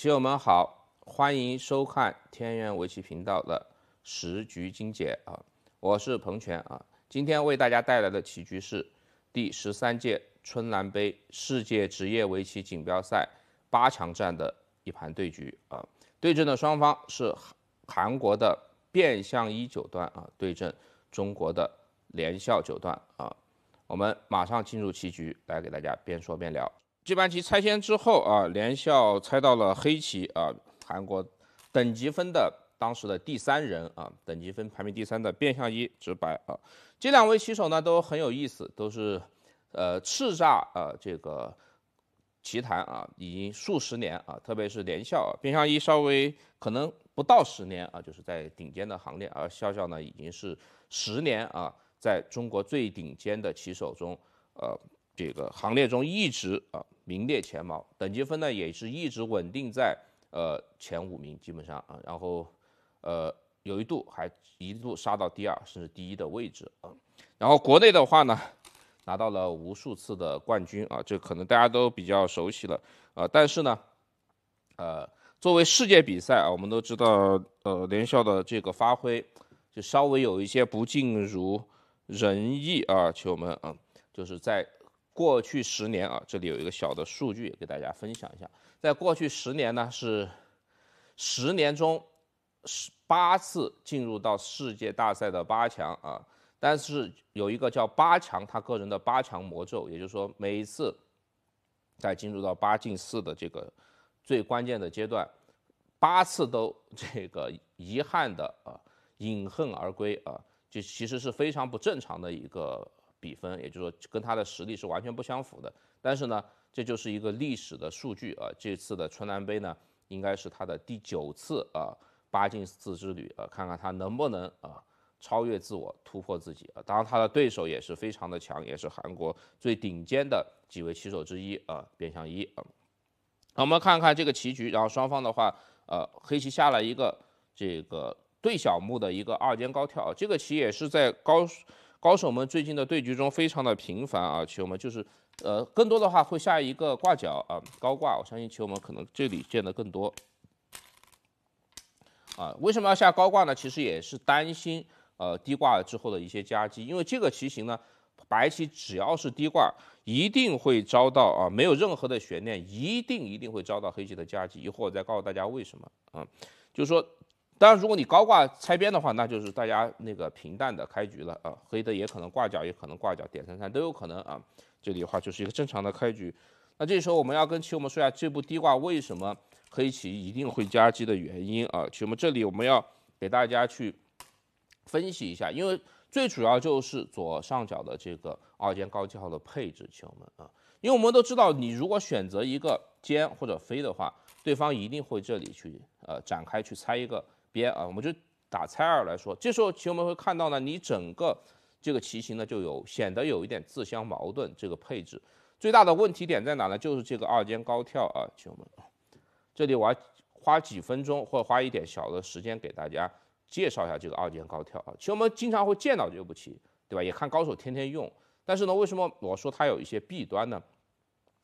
棋友们好，欢迎收看天元围棋频道的十局精解啊，我是彭全啊，今天为大家带来的棋局是第十三届春兰杯世界职业围棋锦标赛八强战的一盘对局啊，对阵的双方是韩国的卞相壹九段啊对阵中国的连笑九段啊，我们马上进入棋局，来给大家边说边聊。这盘棋拆迁之后啊，连笑拆到了黑棋啊，韩国等级分的当时的第三人啊，等级分排名第三的卞相一直白啊，这两位棋手呢都很有意思，都是呃叱咤啊这个棋坛啊，已经数十年啊，特别是连笑，啊，卞相一稍微可能不到十年啊，就是在顶尖的行列，而笑笑呢已经是十年啊，在中国最顶尖的棋手中呃这个行列中一直啊。名列前茅，等级分呢也是一直稳定在呃前五名，基本上啊，然后呃有一度还一度杀到第二甚至第一的位置啊。然后国内的话呢，拿到了无数次的冠军啊，这可能大家都比较熟悉了啊。但是呢，呃，作为世界比赛啊，我们都知道呃联校的这个发挥就稍微有一些不尽如人意啊，球们啊，就是在。过去十年啊，这里有一个小的数据给大家分享一下。在过去十年呢，是十年中十八次进入到世界大赛的八强啊，但是有一个叫八强，他个人的八强魔咒，也就是说每一次在进入到八进四的这个最关键的阶段，八次都这个遗憾的啊饮恨而归啊，这其实是非常不正常的一个。比分，也就是说跟他的实力是完全不相符的。但是呢，这就是一个历史的数据啊。这次的春兰杯呢，应该是他的第九次啊八进四之旅啊。看看他能不能啊超越自我，突破自己啊。当然，他的对手也是非常的强，也是韩国最顶尖的几位棋手之一啊。变相一啊，我们看看这个棋局，然后双方的话，呃，黑棋下了一个这个对小目的一个二间高跳，这个棋也是在高。高手们最近的对局中非常的频繁啊，棋友们就是，呃，更多的话会下一个挂角啊，高挂，我相信棋友们可能这里见的更多。啊，为什么要下高挂呢？其实也是担心，呃，低挂之后的一些夹击，因为这个棋形呢，白棋只要是低挂，一定会遭到啊，没有任何的悬念，一定一定会遭到黑棋的夹击。一会儿再告诉大家为什么啊，就是说。当然，如果你高挂拆边的话，那就是大家那个平淡的开局了啊。黑的也可能挂角，也可能挂角，点三三都有可能啊。这里的话就是一个正常的开局。那这时候我们要跟棋友们说一下，这步低挂为什么黑棋一定会加击的原因啊？棋友们，这里我们要给大家去分析一下，因为最主要就是左上角的这个二尖高气号的配置，棋友们啊。因为我们都知道，你如果选择一个尖或者飞的话，对方一定会这里去呃展开去猜一个。边啊，我们就打拆二来说，这时候其实我们会看到呢，你整个这个棋形呢就有显得有一点自相矛盾，这个配置最大的问题点在哪呢？就是这个二尖高跳啊，其实我们这里我要花几分钟或者花一点小的时间给大家介绍一下这个二尖高跳啊，其实我们经常会见到这步棋，对吧？也看高手天天用，但是呢，为什么我说它有一些弊端呢？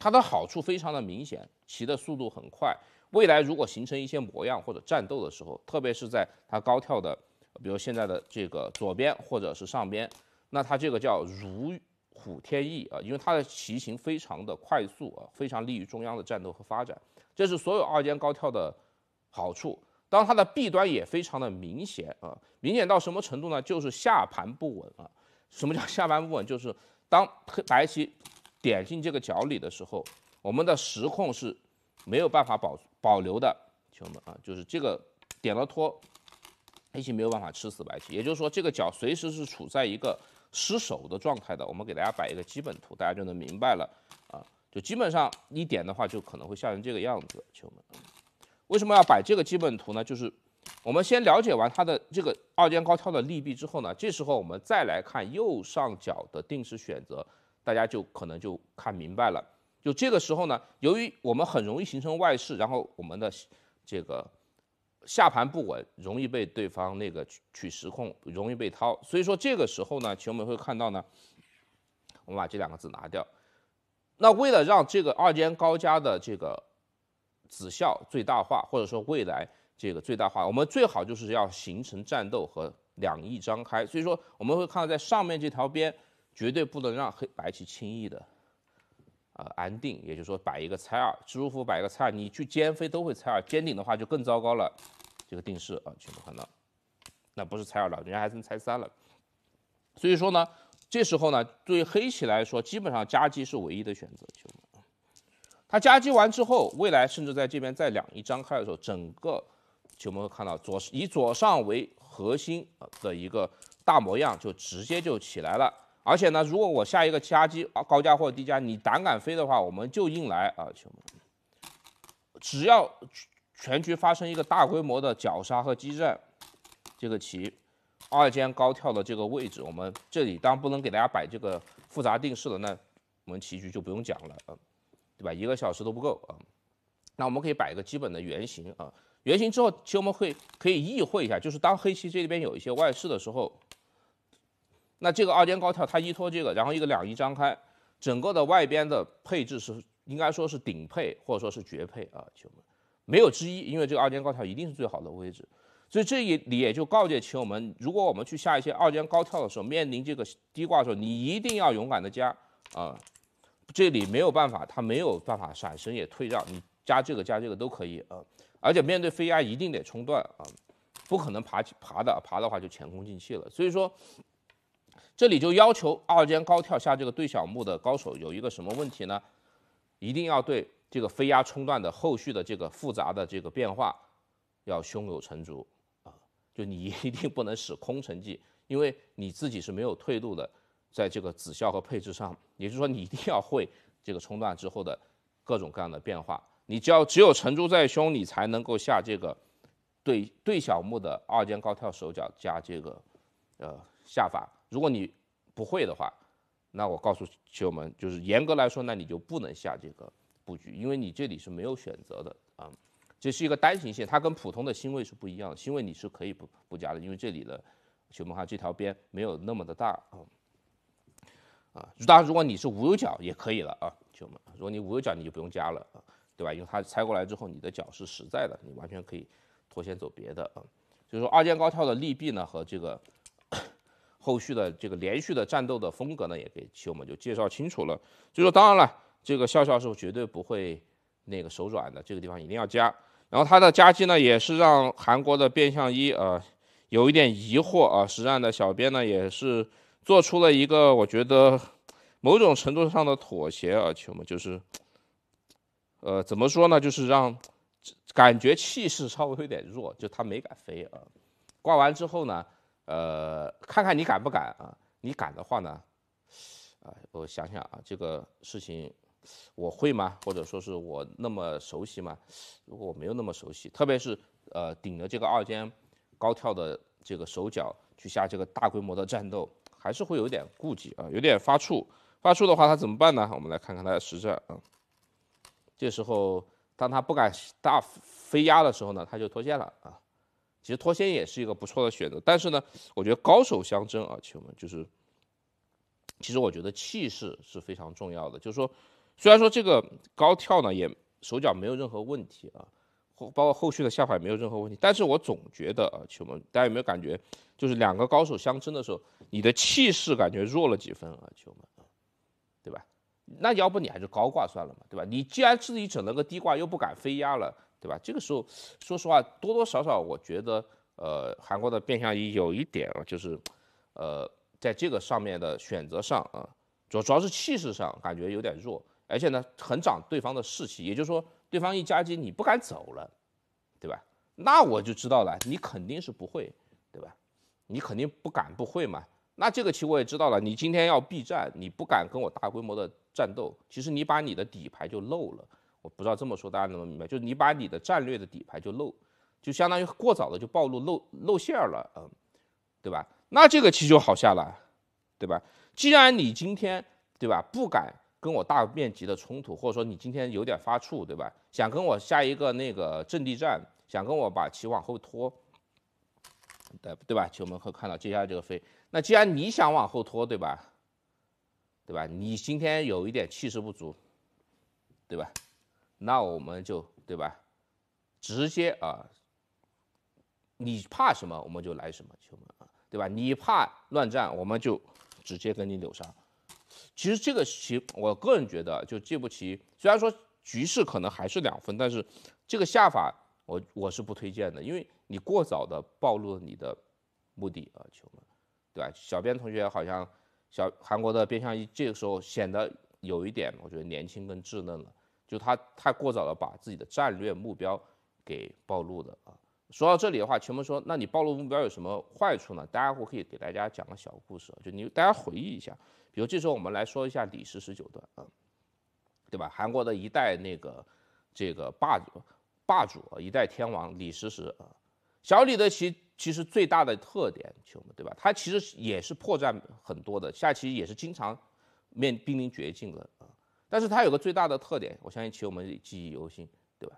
它的好处非常的明显，骑的速度很快。未来如果形成一些模样或者战斗的时候，特别是在它高跳的，比如现在的这个左边或者是上边，那它这个叫如虎添翼啊，因为它的骑行非常的快速啊，非常利于中央的战斗和发展。这是所有二尖高跳的好处。当它的弊端也非常的明显啊，明显到什么程度呢？就是下盘不稳啊。什么叫下盘不稳？就是当黑白棋。点进这个角里的时候，我们的时控是没有办法保保留的，球们啊，就是这个点了托，黑棋没有办法吃死白棋，也就是说这个角随时是处在一个失守的状态的。我们给大家摆一个基本图，大家就能明白了啊，就基本上一点的话，就可能会吓成这个样子，亲们。为什么要摆这个基本图呢？就是我们先了解完它的这个二间高挑的利弊之后呢，这时候我们再来看右上角的定时选择。大家就可能就看明白了。就这个时候呢，由于我们很容易形成外势，然后我们的这个下盘不稳，容易被对方那个取取失控，容易被掏。所以说这个时候呢，实我们会看到呢，我们把这两个字拿掉。那为了让这个二间高加的这个子效最大化，或者说未来这个最大化，我们最好就是要形成战斗和两翼张开。所以说我们会看到在上面这条边。绝对不能让黑白棋轻易的，呃，安定。也就是说，摆一个拆二，知五服摆一个拆二，你去尖飞都会拆二，尖顶的话就更糟糕了。这个定式啊，全部看到，那不是拆二了，人家还剩拆三了。所以说呢，这时候呢，对于黑棋来说，基本上夹击是唯一的选择。九门，他夹击完之后，未来甚至在这边再两一张开的时候，整个就们会看到左以左上为核心的一个大模样，就直接就起来了。而且呢，如果我下一个加击啊，高价或者低价，你胆敢飞的话，我们就硬来啊！兄弟，只要全局发生一个大规模的绞杀和激战，这个棋二间高跳的这个位置，我们这里当不能给大家摆这个复杂定式的，那我们棋局就不用讲了啊，对吧？一个小时都不够啊，那我们可以摆一个基本的原型啊，原型之后，其实我们会可以意会一下，就是当黑棋这边有一些外势的时候。那这个二尖高跳，它依托这个，然后一个两翼张开，整个的外边的配置是应该说是顶配或者说是绝配啊！请门没有之一，因为这个二尖高跳一定是最好的位置，所以这里也就告诫，球友们，如果我们去下一些二尖高跳的时候，面临这个低挂的时候，你一定要勇敢的加啊！这里没有办法，他没有办法闪身也退让，你加这个加这个都可以啊！而且面对飞压一定得冲断啊，不可能爬爬的，爬的话就前功尽弃了，所以说。这里就要求二尖高跳下这个对小目的高手有一个什么问题呢？一定要对这个飞压冲段的后续的这个复杂的这个变化要胸有成竹啊！就你 一定不能使空城计，因为你自己是没有退路的，在这个子效和配置上，也就是说你一定要会这个冲段之后的各种各样的变化。你只要只有成竹在胸，你才能够下这个对对小目的二尖高跳手脚加这个呃下法。如果你不会的话，那我告诉球友们，就是严格来说，那你就不能下这个布局，因为你这里是没有选择的啊。这是一个单行线，它跟普通的星位是不一样，的。星位你是可以不不加的，因为这里的球门哈，这条边没有那么的大啊啊。当然，如果你是无忧角也可以了啊，球友们，如果你无忧角，你就不用加了啊，对吧？因为它拆过来之后，你的脚是实在的，你完全可以脱线走别的啊。所以说，二尖高跳的利弊呢和这个。后续的这个连续的战斗的风格呢，也给球们就介绍清楚了。就说当然了，这个笑笑是绝对不会那个手软的，这个地方一定要加。然后他的夹击呢，也是让韩国的变相一呃有一点疑惑啊。实战的小编呢，也是做出了一个我觉得某种程度上的妥协啊，球们就是呃怎么说呢，就是让感觉气势稍微有点弱，就他没敢飞啊。挂完之后呢。呃，看看你敢不敢啊？你敢的话呢，啊，我想想啊，这个事情我会吗？或者说是我那么熟悉吗？如果我没有那么熟悉，特别是呃，顶着这个二尖高跳的这个手脚去下这个大规模的战斗，还是会有点顾忌啊，有点发怵。发怵的话，他怎么办呢？我们来看看他的实战啊。这时候，当他不敢大飞压的时候呢，他就脱线了啊。其实脱先也是一个不错的选择，但是呢，我觉得高手相争啊，球们就是，其实我觉得气势是非常重要的。就是说，虽然说这个高跳呢也手脚没有任何问题啊，后包括后续的下也没有任何问题，但是我总觉得啊，球们，大家有没有感觉，就是两个高手相争的时候，你的气势感觉弱了几分啊，球们，对吧？那要不你还是高挂算了嘛，对吧？你既然自己整了个低挂，又不敢飞压了。对吧？这个时候，说实话，多多少少，我觉得，呃，韩国的变相一有一点啊，就是，呃，在这个上面的选择上啊，主主要是气势上感觉有点弱，而且呢，很长对方的士气。也就是说，对方一夹击，你不敢走了，对吧？那我就知道了，你肯定是不会，对吧？你肯定不敢不会嘛。那这个棋我也知道了，你今天要避战，你不敢跟我大规模的战斗，其实你把你的底牌就漏了。我不知道这么说大家能不能明白，就是你把你的战略的底牌就露，就相当于过早的就暴露露露馅儿了，嗯，对吧？那这个棋就好下了，对吧？既然你今天，对吧，不敢跟我大面积的冲突，或者说你今天有点发怵，对吧？想跟我下一个那个阵地战，想跟我把棋往后拖，对对吧？我们会看到接下来这个飞，那既然你想往后拖，对吧？对吧？你今天有一点气势不足，对吧？那我们就对吧，直接啊，你怕什么我们就来什么，球门啊，对吧？你怕乱战，我们就直接跟你扭杀。其实这个棋，我个人觉得，就这步棋，虽然说局势可能还是两分，但是这个下法，我我是不推荐的，因为你过早的暴露了你的目的啊，球门，对吧？小编同学好像小韩国的边相一，这个时候显得有一点，我觉得年轻跟稚嫩了。就他太过早的把自己的战略目标给暴露了啊。说到这里的话，球迷说，那你暴露目标有什么坏处呢？大家我可以给大家讲个小故事，就你大家回忆一下，比如这时候我们来说一下李时十九段啊，对吧？韩国的一代那个这个霸霸主啊，一代天王李时时啊，小李的棋其实最大的特点，球迷对吧？他其实也是破绽很多的，下棋也是经常面濒临绝境的。但是他有个最大的特点，我相信棋友们记忆犹新，对吧？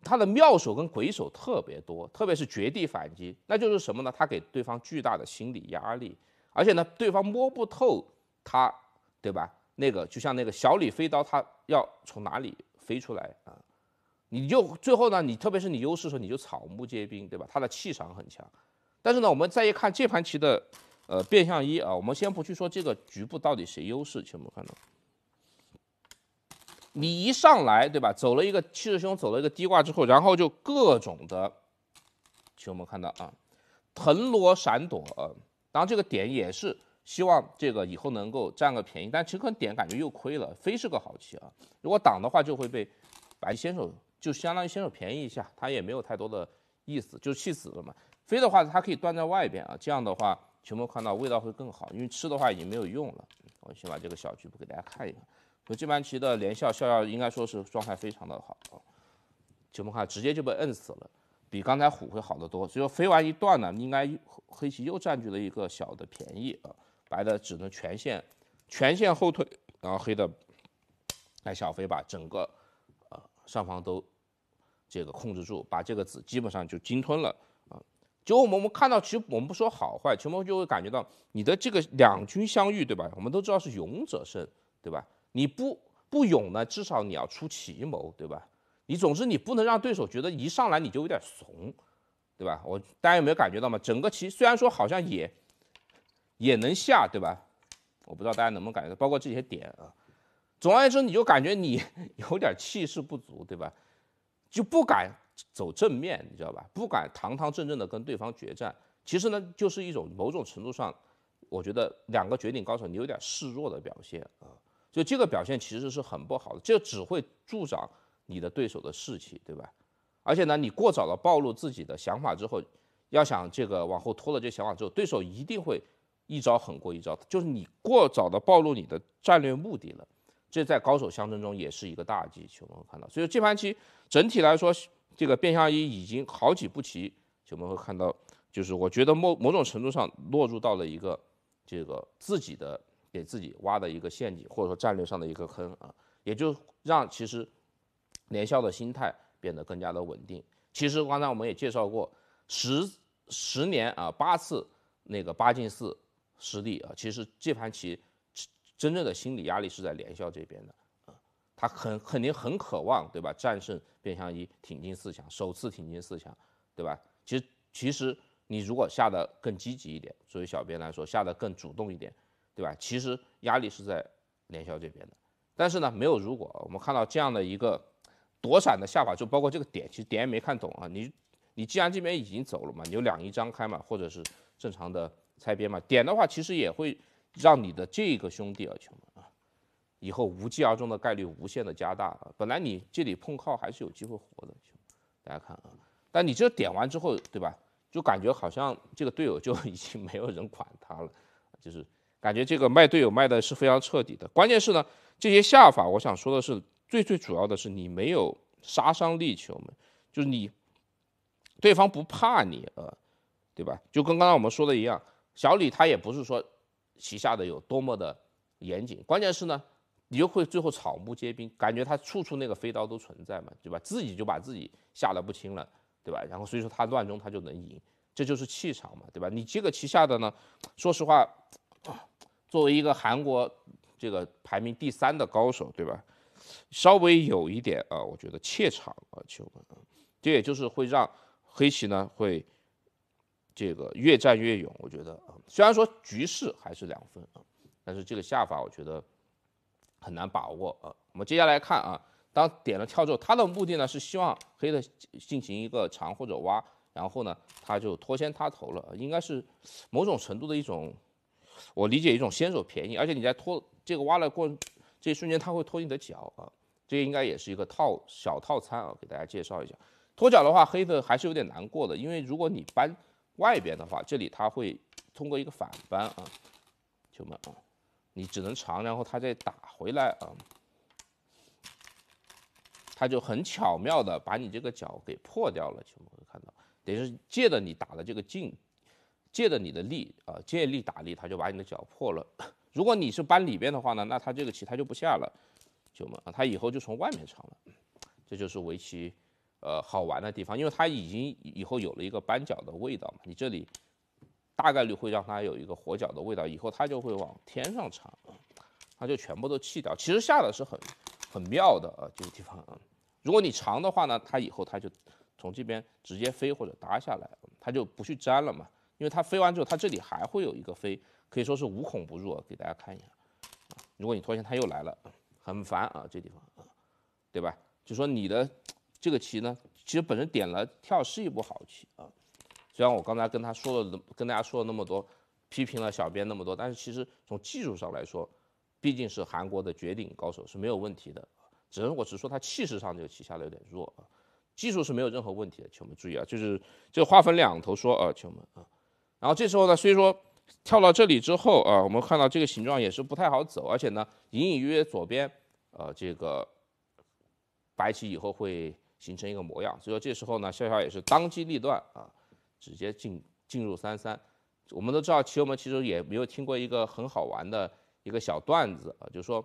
他的妙手跟鬼手特别多，特别是绝地反击，那就是什么呢？他给对方巨大的心理压力，而且呢，对方摸不透他，对吧？那个就像那个小李飞刀，他要从哪里飞出来啊？你就最后呢，你特别是你优势的时候，你就草木皆兵，对吧？他的气场很强。但是呢，我们再一看这盘棋的呃变相一啊，我们先不去说这个局部到底谁优势，请我们看到。你一上来对吧？走了一个气势汹，走了一个低挂之后，然后就各种的，球我们看到啊，藤挪闪躲呃，然这个点也是希望这个以后能够占个便宜，但其实可能点感觉又亏了，飞是个好棋啊。如果挡的话就会被白先手，就相当于先手便宜一下，他也没有太多的意思，就气死了嘛。飞的话他可以断在外边啊，这样的话我们看到味道会更好，因为吃的话已经没有用了。我先把这个小局部给大家看一看。那这盘棋的连笑，笑笑应该说是状态非常的好。啊。棋盘看直接就被摁死了，比刚才虎会好得多。只有飞完一段呢，应该黑棋又占据了一个小的便宜啊。白的只能全线全线后退，然后黑的来小飞把整个呃上方都这个控制住，把这个子基本上就鲸吞了啊。就我们我们看到，其实我们不说好坏，棋盘就会感觉到你的这个两军相遇，对吧？我们都知道是勇者胜，对吧？你不不勇呢，至少你要出奇谋，对吧？你总之你不能让对手觉得一上来你就有点怂，对吧？我大家有没有感觉到嘛？整个棋虽然说好像也也能下，对吧？我不知道大家能不能感觉到，包括这些点啊。总而言之，你就感觉你 有点气势不足，对吧？就不敢走正面，你知道吧？不敢堂堂正正的跟对方决战。其实呢，就是一种某种程度上，我觉得两个绝顶高手你有点示弱的表现啊。就这个表现其实是很不好的，这只会助长你的对手的士气，对吧？而且呢，你过早的暴露自己的想法之后，要想这个往后拖了这想法之后，对手一定会一招狠过一招，就是你过早的暴露你的战略目的了，这在高手相争中也是一个大忌，我们会看到。所以这盘棋整体来说，这个变相一已经好几步棋，我们会看到，就是我觉得某某种程度上落入到了一个这个自己的。给自己挖的一个陷阱，或者说战略上的一个坑啊，也就让其实联笑的心态变得更加的稳定。其实刚才我们也介绍过十十年啊八次那个八进四失利啊，其实这盘棋真正的心理压力是在联笑这边的。啊，他很肯定很渴望对吧？战胜变相一，挺进四强，首次挺进四强，对吧？其实其实你如果下的更积极一点，作为小编来说，下的更主动一点。对吧？其实压力是在联销这边的，但是呢，没有如果我们看到这样的一个躲闪的下法，就包括这个点，其实点也没看懂啊。你你既然这边已经走了嘛，你有两一张开嘛，或者是正常的拆边嘛，点的话其实也会让你的这个兄弟啊，兄弟啊，以后无疾而终的概率无限的加大啊。本来你这里碰靠还是有机会活的，大家看啊。但你这点完之后，对吧？就感觉好像这个队友就已经没有人管他了，就是。感觉这个卖队友卖的是非常彻底的，关键是呢，这些下法，我想说的是最最主要的是你没有杀伤力，球门们，就是你，对方不怕你，呃，对吧？就跟刚刚我们说的一样，小李他也不是说，旗下的有多么的严谨，关键是呢，你就会最后草木皆兵，感觉他处处那个飞刀都存在嘛，对吧？自己就把自己吓得不轻了，对吧？然后所以说他乱中他就能赢，这就是气场嘛，对吧？你这个旗下的呢，说实话。作为一个韩国这个排名第三的高手，对吧？稍微有一点啊，我觉得怯场啊，就这也就是会让黑棋呢会这个越战越勇，我觉得啊，虽然说局势还是两分啊，但是这个下法我觉得很难把握啊。我们接下来看啊，当点了跳之后，他的目的呢是希望黑的进行一个长或者挖，然后呢他就脱先他头了，应该是某种程度的一种。我理解一种先手便宜，而且你在拖这个挖了过这一瞬间，它会拖你的脚啊，这应该也是一个套小套餐啊，给大家介绍一下。拖脚的话，黑的还是有点难过的，因为如果你扳外边的话，这里它会通过一个反扳啊，球门啊，你只能长，然后它再打回来啊，他就很巧妙的把你这个脚给破掉了，球门会看到，等于是借着你打的这个劲。借着你的力啊，借力打力，他就把你的脚破了。如果你是扳里边的话呢，那他这个棋他就不下了，就嘛，他以后就从外面长了。这就是围棋，呃，好玩的地方，因为他已经以后有了一个扳角的味道嘛。你这里大概率会让它有一个活角的味道，以后它就会往天上长，它就全部都弃掉。其实下的是很很妙的啊，这个地方。如果你长的话呢，它以后它就从这边直接飞或者搭下来，它就不去粘了嘛。因为他飞完之后，他这里还会有一个飞，可以说是无孔不入。给大家看一下，如果你脱线，他又来了，很烦啊，这地方啊，对吧？就说你的这个棋呢，其实本身点了跳是一步好棋啊。虽然我刚才跟他说了，跟大家说了那么多，批评了小编那么多，但是其实从技术上来说，毕竟是韩国的绝顶高手是没有问题的。只能我只说他气势上这个棋下的有点弱啊，技术是没有任何问题的。请我们注意啊，就是这个话分两头说啊，请我们啊。然后这时候呢，所以说跳到这里之后啊，我们看到这个形状也是不太好走，而且呢，隐隐约约左边呃这个白棋以后会形成一个模样。所以说这时候呢，笑笑也是当机立断啊，直接进进入三三。我们都知道棋友们其实也没有听过一个很好玩的一个小段子啊，就是说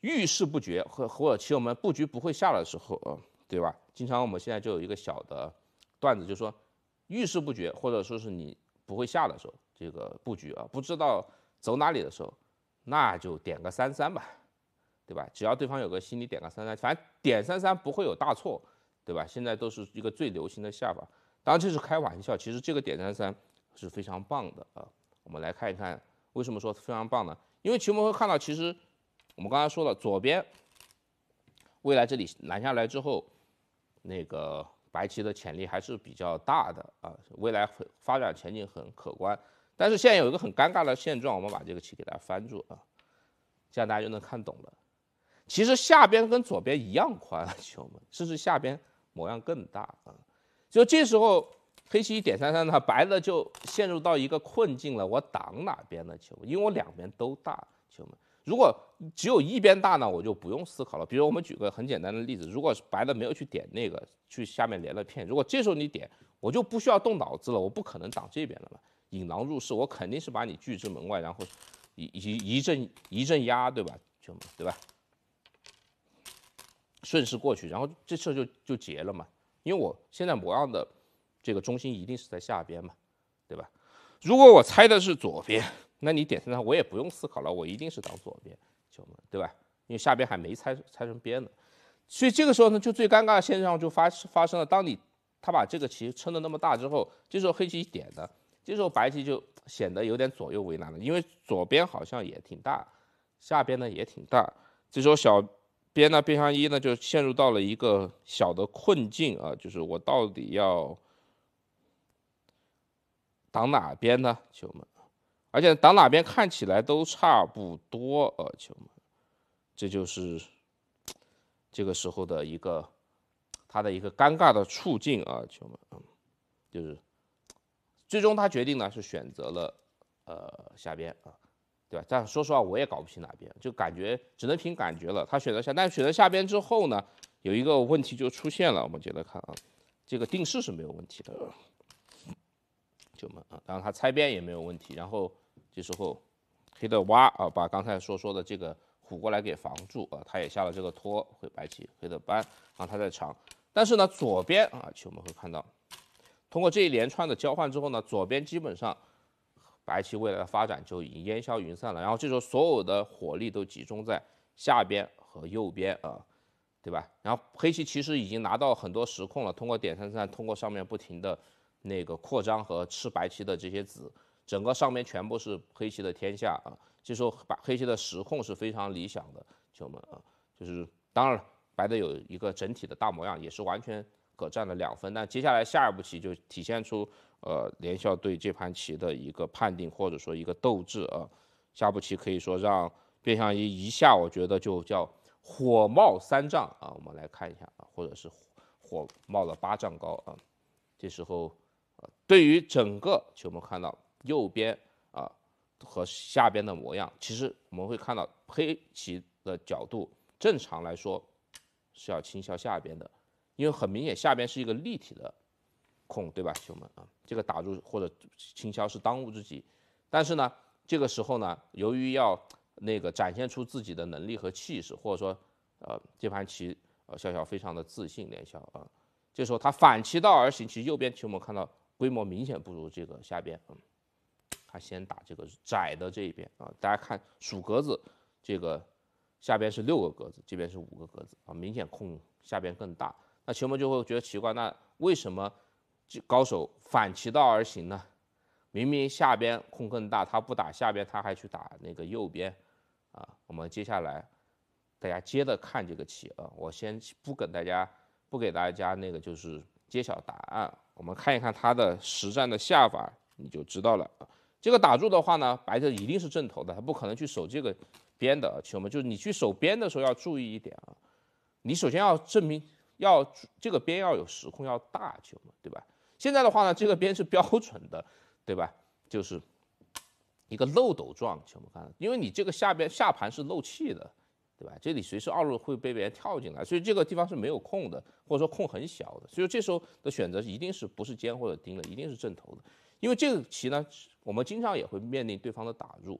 遇事不决或或者棋友们布局不会下的时候啊，对吧？经常我们现在就有一个小的段子，就是说遇事不决或者说是你。不会下的时候，这个布局啊，不知道走哪里的时候，那就点个三三吧，对吧？只要对方有个心理，点个三三，反正点三三不会有大错，对吧？现在都是一个最流行的下法，当然这是开玩笑，其实这个点三三是非常棒的啊。我们来看一看，为什么说非常棒呢？因为我们会看到，其实我们刚才说了，左边未来这里拦下来之后，那个。白棋的潜力还是比较大的啊，未来发展前景很可观。但是现在有一个很尴尬的现状，我们把这个棋给大家翻住啊，这样大家就能看懂了。其实下边跟左边一样宽，球门，甚至下边模样更大啊。就这时候，黑棋一点三三呢，白的就陷入到一个困境了。我挡哪边的球因为我两边都大球门。如果只有一边大呢，我就不用思考了。比如我们举个很简单的例子，如果是白的没有去点那个去下面连了片，如果这时候你点，我就不需要动脑子了，我不可能挡这边了嘛，引狼入室，我肯定是把你拒之门外，然后一一阵一阵压，对吧？就对吧？顺势过去，然后这事儿就就结了嘛。因为我现在模样的这个中心一定是在下边嘛，对吧？如果我猜的是左边。那你点边上，我也不用思考了，我一定是挡左边，兄门，对吧？因为下边还没拆拆成边呢，所以这个时候呢，就最尴尬的现象就发发生了。当你他把这个棋撑得那么大之后，这时候黑棋点的，这时候白棋就显得有点左右为难了，因为左边好像也挺大，下边呢也挺大，这时候小边呢边相一呢就陷入到了一个小的困境啊，就是我到底要挡哪边呢，请问。而且打哪边看起来都差不多啊，球们，这就是这个时候的一个他的一个尴尬的处境啊，球们，嗯，就是最终他决定呢是选择了呃下边啊，对吧？但说实话我也搞不清哪边，就感觉只能凭感觉了。他选择下，但选择下边之后呢，有一个问题就出现了。我们接着看啊，这个定式是没有问题的，球们啊，然后他拆边也没有问题，然后。这时候，黑的挖啊，把刚才说说的这个虎过来给防住啊，他也下了这个托，会白棋，黑的搬，然后他在长。但是呢，左边啊，其实我们会看到，通过这一连串的交换之后呢，左边基本上白棋未来的发展就已经烟消云散了。然后这时候所有的火力都集中在下边和右边啊，对吧？然后黑棋其实已经拿到很多实控了，通过点三三，通过上面不停的那个扩张和吃白棋的这些子。整个上面全部是黑棋的天下啊！这时候把黑棋的实控是非常理想的，球们啊，就是当然了，白的有一个整体的大模样，也是完全可占了两分。那接下来下一步棋就体现出呃联校对这盘棋的一个判定或者说一个斗志啊。下步棋可以说让变相一一下，我觉得就叫火冒三丈啊！我们来看一下啊，或者是火冒了八丈高啊！这时候对于整个球，我们看到。右边啊和下边的模样，其实我们会看到黑棋的角度，正常来说是要倾向下边的，因为很明显下边是一个立体的空，对吧，兄们啊，这个打入或者倾销是当务之急。但是呢，这个时候呢，由于要那个展现出自己的能力和气势，或者说呃这盘棋呃小小非常的自信，连消啊，这时候他反其道而行，其实右边棋我们看到规模明显不如这个下边，嗯。他先打这个窄的这一边啊！大家看数格子，这个下边是六个格子，这边是五个格子啊，明显空下边更大。那球门就会觉得奇怪，那为什么这高手反其道而行呢？明明下边空更大，他不打下边，他还去打那个右边啊？我们接下来大家接着看这个棋啊，我先不跟大家不给大家那个就是揭晓答案，我们看一看他的实战的下法，你就知道了。这个打住的话呢，白的一定是正头的，他不可能去守这个边的球门。就是你去守边的时候要注意一点啊，你首先要证明要这个边要有时空要大球嘛，对吧？现在的话呢，这个边是标准的，对吧？就是一个漏斗状球嘛，看，因为你这个下边下盘是漏气的，对吧？这里随时二路会被别人跳进来，所以这个地方是没有空的，或者说空很小的，所以这时候的选择一定是不是尖或者钉的，一定是正头的。因为这个棋呢，我们经常也会面临对方的打入，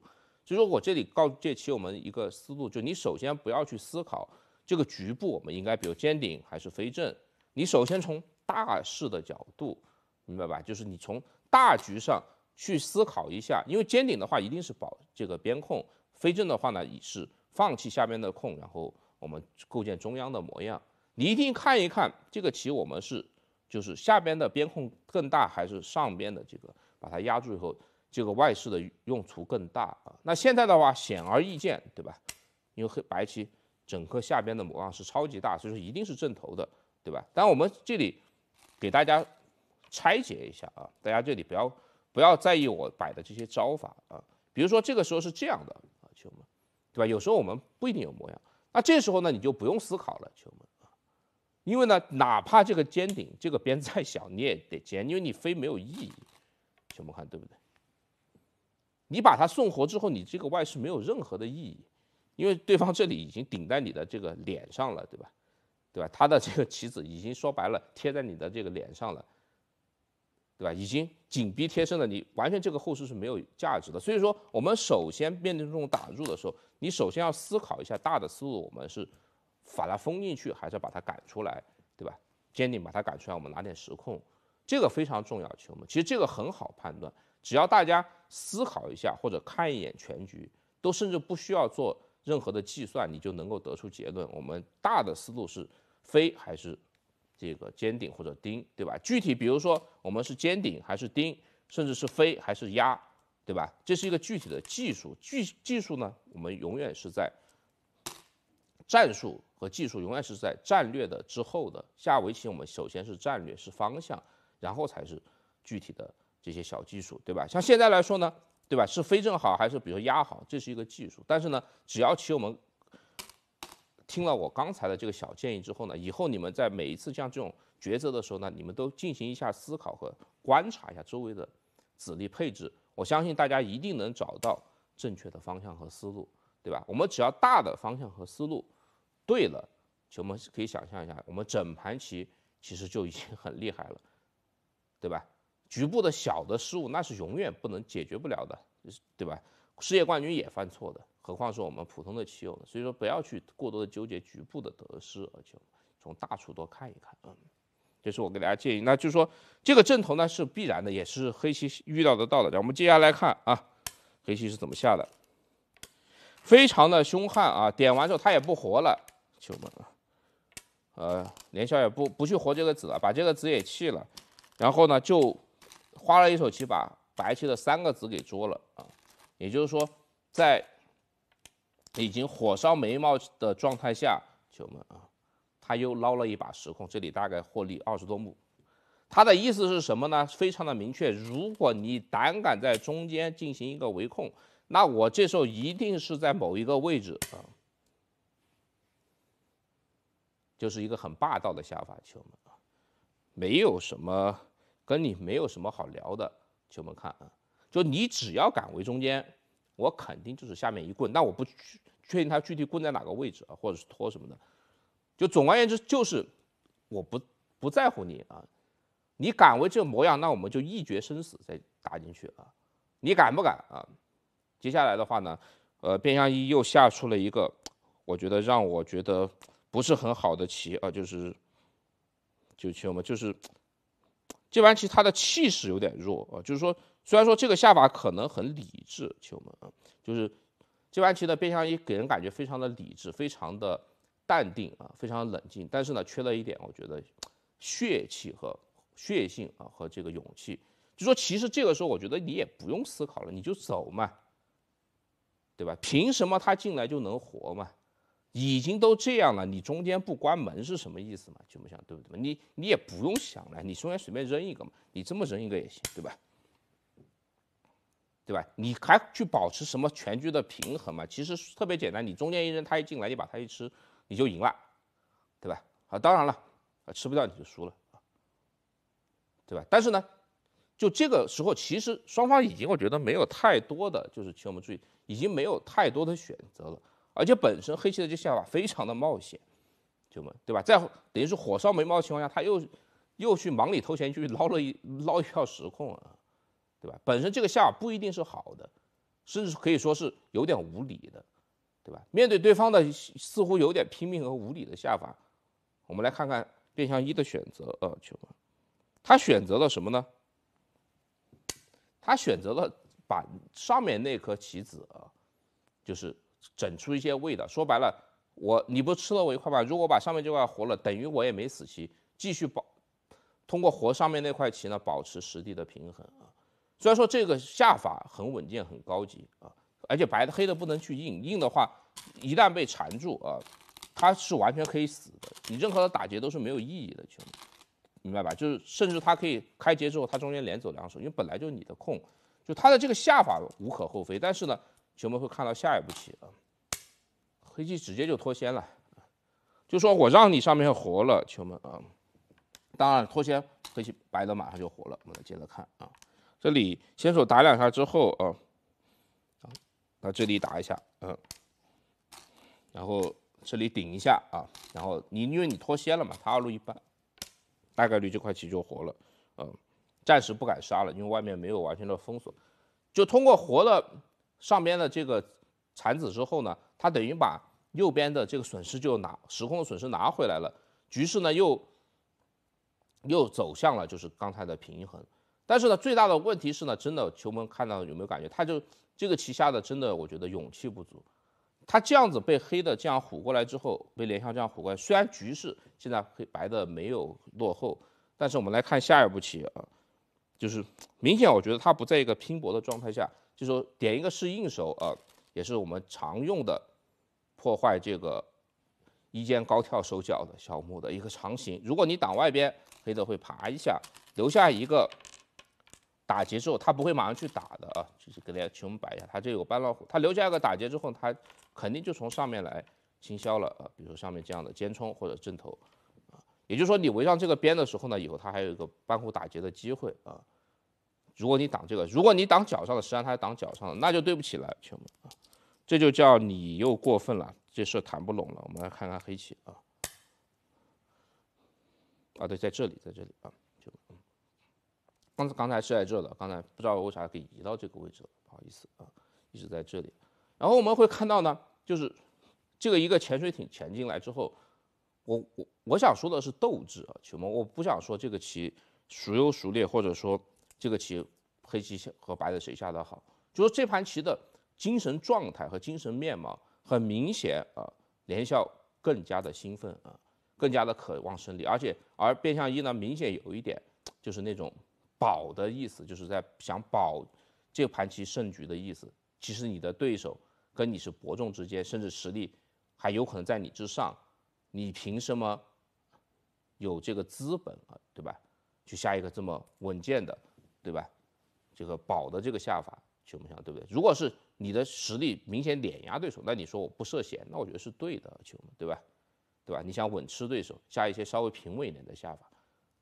所以说我这里告这棋我们一个思路，就你首先不要去思考这个局部，我们应该比如尖顶还是飞正。你首先从大势的角度，明白吧？就是你从大局上去思考一下，因为尖顶的话一定是保这个边控，飞正的话呢也是放弃下边的控，然后我们构建中央的模样。你一定看一看这个棋我们是。就是下边的边控更大，还是上边的这个把它压住以后，这个外势的用处更大啊。那现在的话显而易见，对吧？因为黑白棋整个下边的模样是超级大，所以说一定是正头的，对吧？但我们这里给大家拆解一下啊，大家这里不要不要在意我摆的这些招法啊。比如说这个时候是这样的啊，球门，对吧？有时候我们不一定有模样，那这时候呢你就不用思考了，球门。因为呢，哪怕这个尖顶这个边再小，你也得尖，因为你飞没有意义。全部看对不对？你把它送活之后，你这个外是没有任何的意义，因为对方这里已经顶在你的这个脸上了，对吧？对吧？他的这个棋子已经说白了贴在你的这个脸上了，对吧？已经紧逼贴身了，你完全这个后势是没有价值的。所以说，我们首先面对这种打入的时候，你首先要思考一下大的思路，我们是。把它封进去，还是要把它赶出来，对吧？尖顶把它赶出来，我们拿点时控，这个非常重要。球们其实这个很好判断，只要大家思考一下或者看一眼全局，都甚至不需要做任何的计算，你就能够得出结论。我们大的思路是飞还是这个尖顶或者钉，对吧？具体比如说我们是尖顶还是钉，甚至是飞还是压，对吧？这是一个具体的技术。技技术呢，我们永远是在。战术和技术永远是在战略的之后的。下围棋我们首先是战略是方向，然后才是具体的这些小技术，对吧？像现在来说呢，对吧？是飞正好还是比如说压好，这是一个技术。但是呢，只要其实我们听了我刚才的这个小建议之后呢，以后你们在每一次像这种抉择的时候呢，你们都进行一下思考和观察一下周围的子力配置，我相信大家一定能找到正确的方向和思路，对吧？我们只要大的方向和思路。对了，就我们可以想象一下，我们整盘棋其实就已经很厉害了，对吧？局部的小的失误那是永远不能解决不了的，对吧？世界冠军也犯错的，何况是我们普通的棋友呢？所以说不要去过多的纠结局部的得失，而且从大处多看一看。嗯，这是我给大家建议。那就是说这个阵头呢是必然的，也是黑棋预料得到的。我们接下来看啊，黑棋是怎么下的，非常的凶悍啊！点完之后他也不活了。球门啊，呃，连笑也不不去活这个子了，把这个子也弃了，然后呢，就花了一手棋把白棋的三个子给捉了啊，也就是说，在已经火烧眉毛的状态下，球门啊，他又捞了一把时空，这里大概获利二十多目。他的意思是什么呢？非常的明确，如果你胆敢在中间进行一个围控，那我这时候一定是在某一个位置啊。就是一个很霸道的下法，球门啊，没有什么跟你没有什么好聊的，球门看啊，就你只要敢围中间，我肯定就是下面一棍，那我不确定他具体棍在哪个位置啊，或者是拖什么的，就总而言之就是我不不在乎你啊，你敢为这个模样，那我们就一决生死再打进去啊，你敢不敢啊？接下来的话呢，呃，变相一又下出了一个，我觉得让我觉得。不是很好的棋啊，就是，就棋友们，就是这盘棋它的气势有点弱啊。就是说，虽然说这个下法可能很理智，棋友们，啊，就是这盘棋的边相一给人感觉非常的理智，非常的淡定啊，非常冷静。但是呢，缺了一点，我觉得血气和血性啊，和这个勇气。就说，其实这个时候，我觉得你也不用思考了，你就走嘛，对吧？凭什么他进来就能活嘛？已经都这样了，你中间不关门是什么意思嘛？就不想对不对你你也不用想了，你中间随便扔一个嘛，你这么扔一个也行，对吧？对吧？你还去保持什么全局的平衡嘛？其实特别简单，你中间一扔，他一进来，你把他一吃，你就赢了，对吧？啊，当然了，啊吃不掉你就输了，对吧？但是呢，就这个时候，其实双方已经我觉得没有太多的就是，请我们注意，已经没有太多的选择了。而且本身黑棋的这下法非常的冒险，就嘛，对吧？在等于是火烧眉毛的情况下，他又又去忙里偷闲去捞了一捞一票实控啊，对吧？本身这个下法不一定是好的，甚至可以说是有点无理的，对吧？面对对方的似乎有点拼命和无理的下法，我们来看看变相一的选择啊，就们，他选择了什么呢？他选择了把上面那颗棋子啊，就是。整出一些味的，说白了，我你不吃了我一块吗？如果把上面这块活了，等于我也没死棋，继续保，通过活上面那块棋呢，保持实地的平衡啊。虽然说这个下法很稳健、很高级啊，而且白的黑的不能去硬硬的话，一旦被缠住啊，它是完全可以死的。你任何的打劫都是没有意义的，兄弟，明白吧？就是甚至它可以开劫之后，它中间连走两手，因为本来就是你的空，就他的这个下法无可厚非，但是呢。球们会看到下一步棋啊，黑棋直接就脱先了，就说我让你上面活了，球们啊，当然脱先，黑棋白的马上就活了。我们来接着看啊，这里先手打两下之后啊，啊，那这里打一下，嗯，然后这里顶一下啊，然后你因为你脱先了嘛，他二路一扳，大概率这块棋就活了，嗯，暂时不敢杀了，因为外面没有完全的封锁，就通过活了。上边的这个产子之后呢，他等于把右边的这个损失就拿时空的损失拿回来了，局势呢又又走向了就是刚才的平衡。但是呢，最大的问题是呢，真的，球门看到有没有感觉？他就这个棋下的真的，我觉得勇气不足。他这样子被黑的这样虎过来之后，被连象这样虎过来，虽然局势现在黑白的没有落后，但是我们来看下一步棋啊，就是明显我觉得他不在一个拼搏的状态下。就说点一个是硬手啊，也是我们常用的破坏这个一肩高跳手脚的小目的一个长形。如果你挡外边，黑的会爬一下，留下一个打劫之后，他不会马上去打的啊。就是给大家，我们摆一下，他这个有半老虎，他留下一个打劫之后，他肯定就从上面来清消了啊。比如说上面这样的尖冲或者正头啊，也就是说你围上这个边的时候呢，以后他还有一个半虎打劫的机会啊。如果你挡这个，如果你挡脚上了，实际上他挡脚上了，那就对不起了，兄弟们啊，这就叫你又过分了，这事谈不拢了。我们来看看黑棋啊，啊对，在这里，在这里啊，就嗯，刚才刚才是在这的，刚才不知道为啥给移到这个位置了，不好意思啊，一直在这里。然后我们会看到呢，就是这个一个潜水艇潜进来之后，我我我想说的是斗志啊，兄弟们，我不想说这个棋孰优孰劣，或者说。这个棋，黑棋和白的谁下的好？就是这盘棋的精神状态和精神面貌，很明显啊，连笑更加的兴奋啊，更加的渴望胜利。而且，而变相一呢，明显有一点就是那种保的意思，就是在想保这盘棋胜局的意思。其实你的对手跟你是伯仲之间，甚至实力还有可能在你之上，你凭什么有这个资本啊，对吧？去下一个这么稳健的？对吧？这个保的这个下法，邱们想对不对？如果是你的实力明显碾压对手，那你说我不涉险，那我觉得是对的，友们对吧？对吧？你想稳吃对手，下一些稍微平稳一点的下法，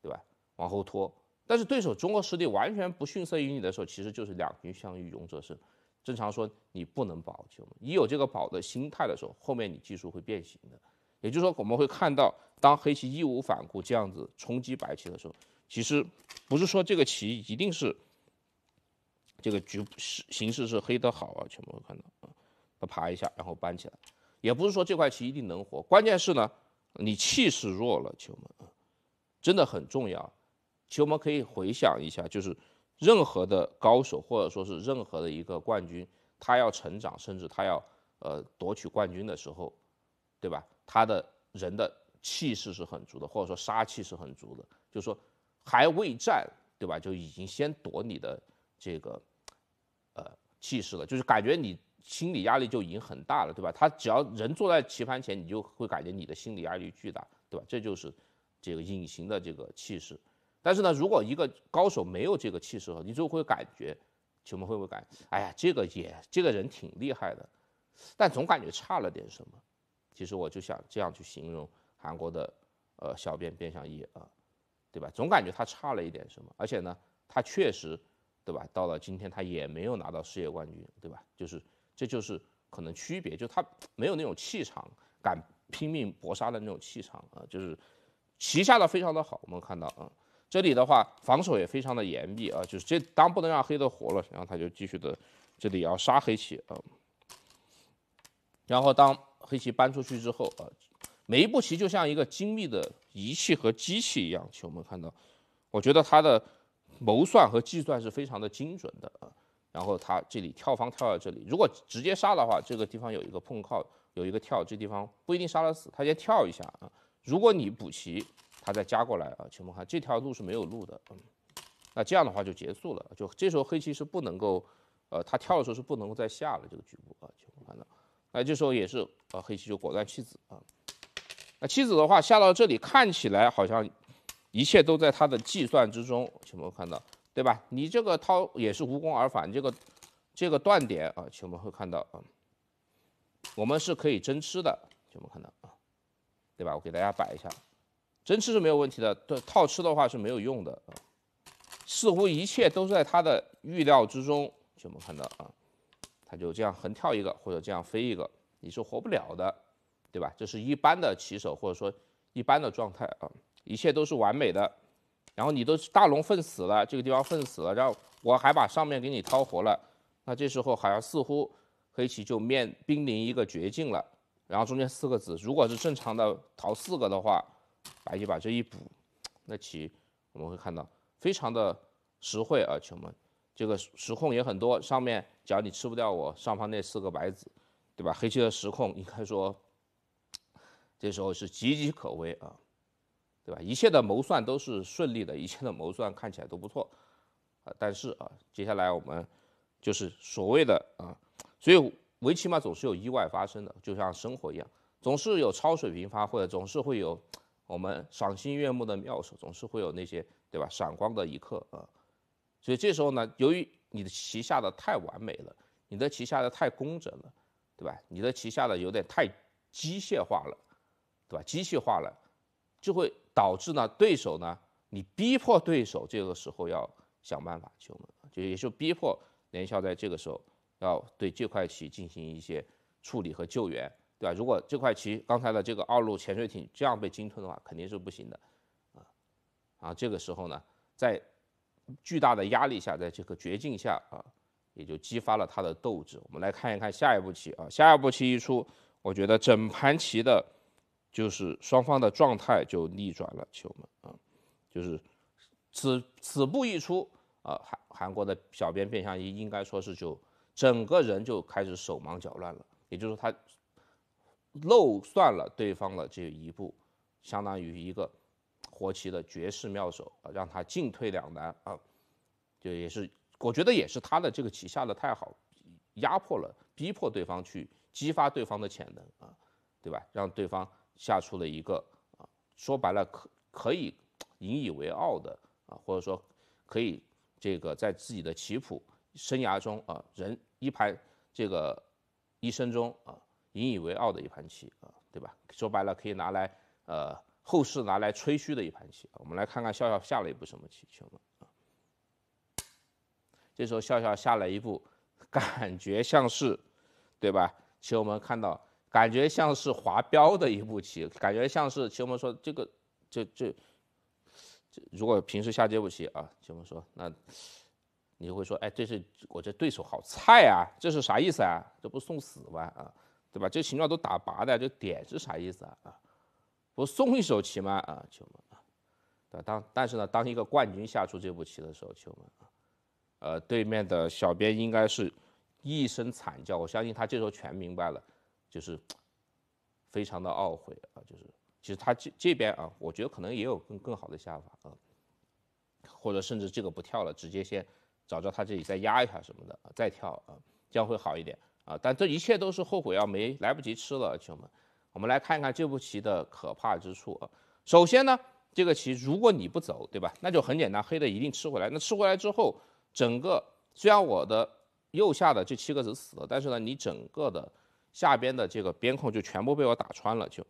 对吧？往后拖。但是对手中国实力完全不逊色于你的时候，其实就是两军相遇勇者胜。正常说你不能保，球木，你有这个保的心态的时候，后面你技术会变形的。也就是说我们会看到，当黑棋义无反顾这样子冲击白棋的时候。其实不是说这个棋一定是这个局是形势是黑的好啊，球们会看到啊，他爬一下，然后搬起来，也不是说这块棋一定能活，关键是呢，你气势弱了，球们，真的很重要。球们可以回想一下，就是任何的高手或者说是任何的一个冠军，他要成长，甚至他要呃夺取冠军的时候，对吧？他的人的气势是很足的，或者说杀气是很足的，就是说。还未战，对吧？就已经先躲你的这个，呃，气势了，就是感觉你心理压力就已经很大了，对吧？他只要人坐在棋盘前，你就会感觉你的心理压力巨大，对吧？这就是这个隐形的这个气势。但是呢，如果一个高手没有这个气势你就会感觉，球门会不会感？哎呀，这个也这个人挺厉害的，但总感觉差了点什么。其实我就想这样去形容韩国的，呃，小便变相一啊。对吧？总感觉他差了一点什么，而且呢，他确实，对吧？到了今天，他也没有拿到世界冠军，对吧？就是，这就是可能区别，就他没有那种气场，敢拼命搏杀的那种气场啊。就是，棋下的非常的好，我们看到啊，这里的话防守也非常的严密啊。就是这当不能让黑的活了，然后他就继续的这里要杀黑棋啊，然后当黑棋搬出去之后啊。每一步棋就像一个精密的仪器和机器一样，我们看到，我觉得他的谋算和计算是非常的精准的。啊。然后他这里跳方跳到这里，如果直接杀的话，这个地方有一个碰靠，有一个跳，这地方不一定杀得死，他先跳一下啊。如果你补棋，他再加过来啊。请们看这条路是没有路的，嗯，那这样的话就结束了。就这时候黑棋是不能够，呃，他跳的时候是不能够再下了这个局部啊。请们看到，那这时候也是，呃，黑棋就果断弃子啊。那妻子的话下到这里看起来好像一切都在他的计算之中，请们看到，对吧？你这个套也是无功而返，这个这个断点啊，请们会看到啊，我们是可以真吃的我们看到啊，对吧？我给大家摆一下，真吃是没有问题的，对套吃的话是没有用的啊。似乎一切都在他的预料之中，请们看到啊，他就这样横跳一个或者这样飞一个，你是活不了的。对吧？这是一般的棋手，或者说一般的状态啊，一切都是完美的。然后你都大龙奋死了，这个地方奋死了，然后我还把上面给你掏活了。那这时候好像似乎黑棋就面濒临一个绝境了。然后中间四个子，如果是正常的逃四个的话，白棋把这一补，那棋我们会看到非常的实惠啊，球们这个实控也很多。上面只要你吃不掉我上方那四个白子，对吧？黑棋的实控应该说。这时候是岌岌可危啊，对吧？一切的谋算都是顺利的，一切的谋算看起来都不错啊。但是啊，接下来我们就是所谓的啊，所以围棋嘛，总是有意外发生的，就像生活一样，总是有超水平发挥的，总是会有我们赏心悦目的妙手，总是会有那些对吧闪光的一刻啊。所以这时候呢，由于你的棋下的太完美了，你的棋下的太工整了，对吧？你的棋下的有点太机械化了。对吧？机械化了，就会导致呢对手呢，你逼迫对手这个时候要想办法求和，就也就逼迫连校在这个时候要对这块棋进行一些处理和救援，对吧？如果这块棋刚才的这个二路潜水艇这样被鲸吞的话，肯定是不行的，啊啊！这个时候呢，在巨大的压力下，在这个绝境下啊，也就激发了他的斗志。我们来看一看下一步棋啊，下一步棋一出，我觉得整盘棋的。就是双方的状态就逆转了，球门啊，就是此此步一出啊，韩韩国的小编卞相一应该说是就整个人就开始手忙脚乱了，也就是说他漏算了对方的这一步，相当于一个活棋的绝世妙手啊，让他进退两难啊，就也是我觉得也是他的这个棋下的太好，压迫了逼迫对方去激发对方的潜能啊，对吧？让对方。下出了一个啊，说白了可可以引以为傲的啊，或者说可以这个在自己的棋谱生涯中啊，人一盘这个一生中啊引以为傲的一盘棋啊，对吧？说白了可以拿来呃后世拿来吹嘘的一盘棋。我们来看看笑笑下了一步什么棋，兄弟们这时候笑笑下了一步，感觉像是对吧？其实我们看到。感觉像是滑标的一步棋，感觉像是，球门说这个，这这这，如果平时下这步棋啊，球门说，那你就会说，哎，这是我这对手好菜啊，这是啥意思啊？这不送死吗？啊，对吧？这形状都打拔的，这点是啥意思啊？啊，不送一手棋吗？啊，球门啊，对，当但是呢，当一个冠军下出这步棋的时候，球门啊，呃，对面的小编应该是一声惨叫，我相信他这时候全明白了。就是非常的懊悔啊，就是其实他这这边啊，我觉得可能也有更更好的下法啊，或者甚至这个不跳了，直接先找着他这里再压一下什么的，再跳啊，这样会好一点啊。但这一切都是后悔药没来不及吃了，兄弟们。我们来看一看这步棋的可怕之处啊。首先呢，这个棋如果你不走，对吧？那就很简单，黑的一定吃回来。那吃回来之后，整个虽然我的右下的这七个子死了，但是呢，你整个的。下边的这个边控就全部被我打穿了，就，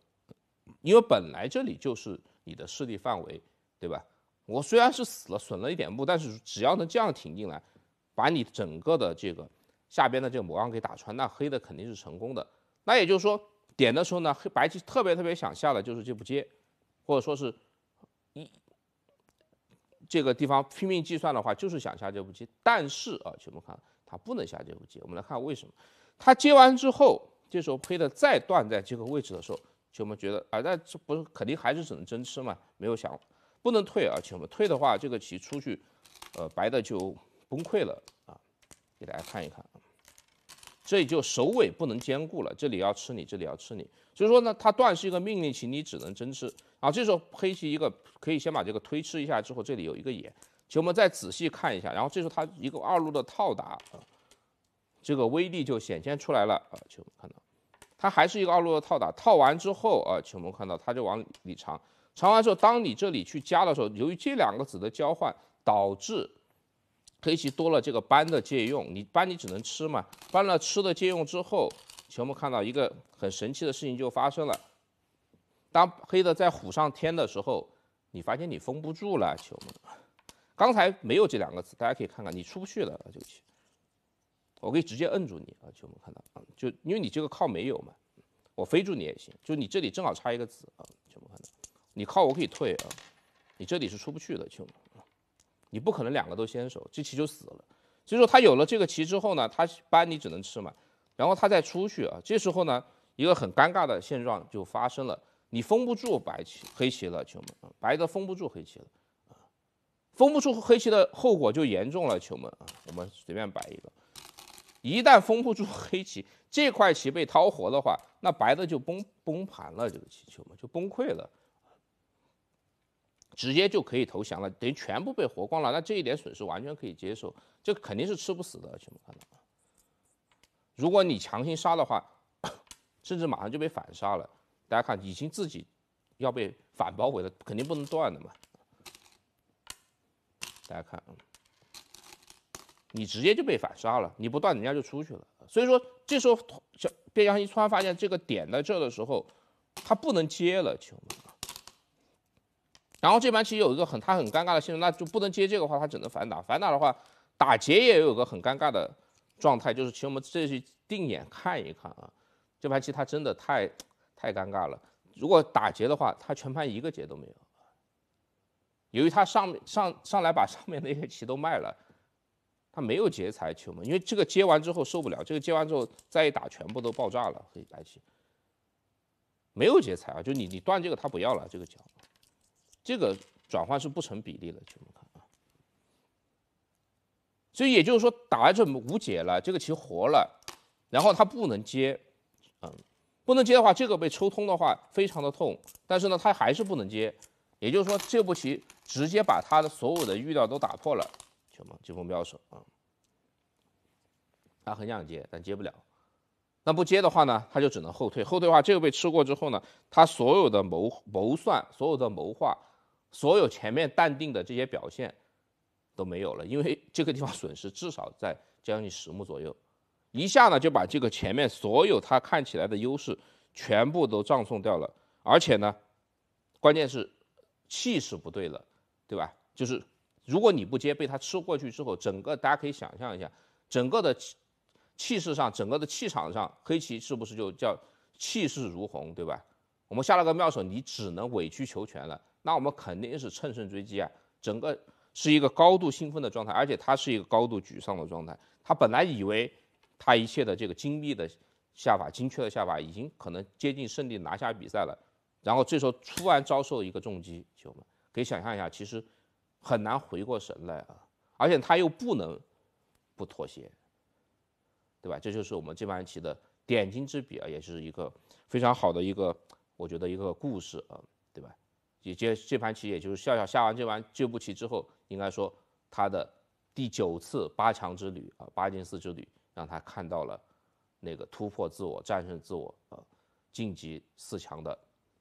因为本来这里就是你的势力范围，对吧？我虽然是死了损了一点木，但是只要能这样挺进来，把你整个的这个下边的这个模样给打穿，那黑的肯定是成功的。那也就是说，点的时候呢，黑白棋特别特别想下的就是这步接，或者说是，一这个地方拼命计算的话，就是想下这步接。但是啊，全部看，他不能下这步接。我们来看为什么，他接完之后。这时候黑的再断在这个位置的时候，就我们觉得啊，那这不是肯定还是只能真吃嘛？没有想，不能退啊！其我们退的话，这个棋出去，呃，白的就崩溃了啊！给大家看一看啊，这里就首尾不能兼顾了，这里要吃你，这里要吃你，所以说呢，它断是一个命令棋，你只能真吃啊！这时候黑棋一个可以先把这个推吃一下，之后这里有一个眼，请我们再仔细看一下，然后这时候它一个二路的套打啊，这个威力就显现出来了啊！就看到。它还是一个二路的套打，套完之后啊，球我们看到它就往里长，长完之后，当你这里去加的时候，由于这两个子的交换，导致黑棋多了这个扳的借用，你扳你只能吃嘛，搬了吃的借用之后，球我们看到一个很神奇的事情就发生了，当黑的在虎上添的时候，你发现你封不住了，球们，刚才没有这两个子，大家可以看看，你出不去了，这个棋。我可以直接摁住你啊，球们看到啊，就因为你这个靠没有嘛，我飞住你也行。就你这里正好差一个子啊，球们看到，你靠我可以退啊，你这里是出不去的球们，你不可能两个都先手，这棋就死了。所以说他有了这个棋之后呢，他搬你只能吃嘛，然后他再出去啊，这时候呢，一个很尴尬的现状就发生了，你封不住白棋黑棋了球们，白的封不住黑棋了啊，封不住黑棋的后果就严重了球门啊，我们随便摆一个。一旦封不住黑棋 这块棋被掏活的话，那白的就崩崩盘了，这个气球嘛就崩溃了，直接就可以投降了，等于全部被活光了。那这一点损失完全可以接受，这肯定是吃不死的，兄弟们。如果你强行杀的话，甚至马上就被反杀了。大家看，已经自己要被反包围了，肯定不能断的嘛。大家看。你直接就被反杀了，你不断人家就出去了。所以说这时候小变阳一突然发现这个点在这的时候，他不能接了，兄们。然后这盘棋有一个很他很尴尬的现路，那就不能接这个话，他只能反打。反打的话，打劫也有个很尴尬的状态，就是请我们这去定眼看一看啊，这盘棋他真的太太尴尬了。如果打劫的话，他全盘一个劫都没有。由于他上上上来把上面那些棋都卖了。他没有劫财球嘛，因为这个接完之后受不了，这个接完之后再一打，全部都爆炸了，黑白棋。没有劫财啊，就你你断这个，他不要了，这个角，这个转换是不成比例的，球友们看啊。所以也就是说，打完之后无解了，这个棋活了，然后他不能接，嗯，不能接的话，这个被抽通的话非常的痛，但是呢，他还是不能接，也就是说，这步棋直接把他的所有的预料都打破了。球嘛，金风标手啊，他很想接，但接不了。那不接的话呢，他就只能后退。后退的话，这个被吃过之后呢，他所有的谋谋算、所有的谋划、所有前面淡定的这些表现都没有了，因为这个地方损失至少在将近十目左右，一下呢就把这个前面所有他看起来的优势全部都葬送掉了。而且呢，关键是气势不对了，对吧？就是。如果你不接，被他吃过去之后，整个大家可以想象一下，整个的气势上，整个的气场上，黑棋是不是就叫气势如虹，对吧？我们下了个妙手，你只能委曲求全了。那我们肯定是趁胜追击啊，整个是一个高度兴奋的状态，而且他是一个高度沮丧的状态。他本来以为他一切的这个精密的下法、精确的下法已经可能接近胜利、拿下比赛了，然后这时候突然遭受一个重击，球友们可以想象一下，其实。很难回过神来啊，而且他又不能不妥协，对吧？这就是我们这盘棋的点睛之笔啊，也是一个非常好的一个，我觉得一个故事啊，对吧？也这这盘棋也就是笑笑下完这盘这步棋之后，应该说他的第九次八强之旅啊，八进四之旅，让他看到了那个突破自我、战胜自我啊，晋级四强的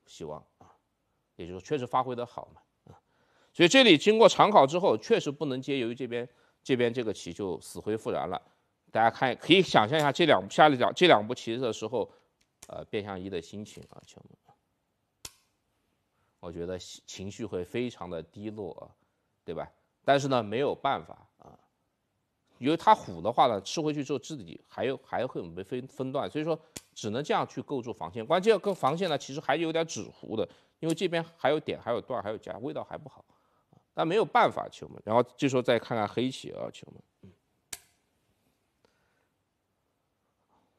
希望啊，也就是说确实发挥得好嘛。所以这里经过长考之后，确实不能接。由于这边这边这个棋就死灰复燃了，大家看可以想象一下这两下两这两步棋的时候，呃，变相一的心情啊，请问，我觉得情绪会非常的低落啊，对吧？但是呢，没有办法啊，因为他虎的话呢，吃回去之后自己还有还会被分分断，所以说只能这样去构筑防线。关键要跟防线呢，其实还有点纸糊的，因为这边还有点，还有段，还有夹，味道还不好。那没有办法，球们。然后这时候再看看黑棋啊，棋们，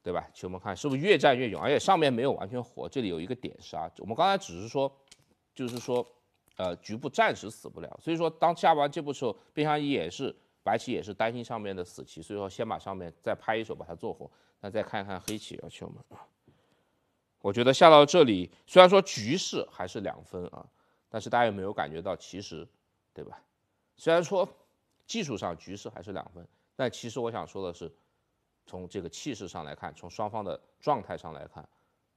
对吧？球们看是不是越战越勇，而且上面没有完全活，这里有一个点杀。我们刚才只是说，就是说，呃，局部暂时死不了。所以说，当下完这步之后，边上也是白棋，也是担心上面的死棋，所以说先把上面再拍一手把它做活。那再看看黑棋啊，球们啊，我觉得下到这里，虽然说局势还是两分啊，但是大家有没有感觉到其实？对吧？虽然说技术上局势还是两分，但其实我想说的是，从这个气势上来看，从双方的状态上来看，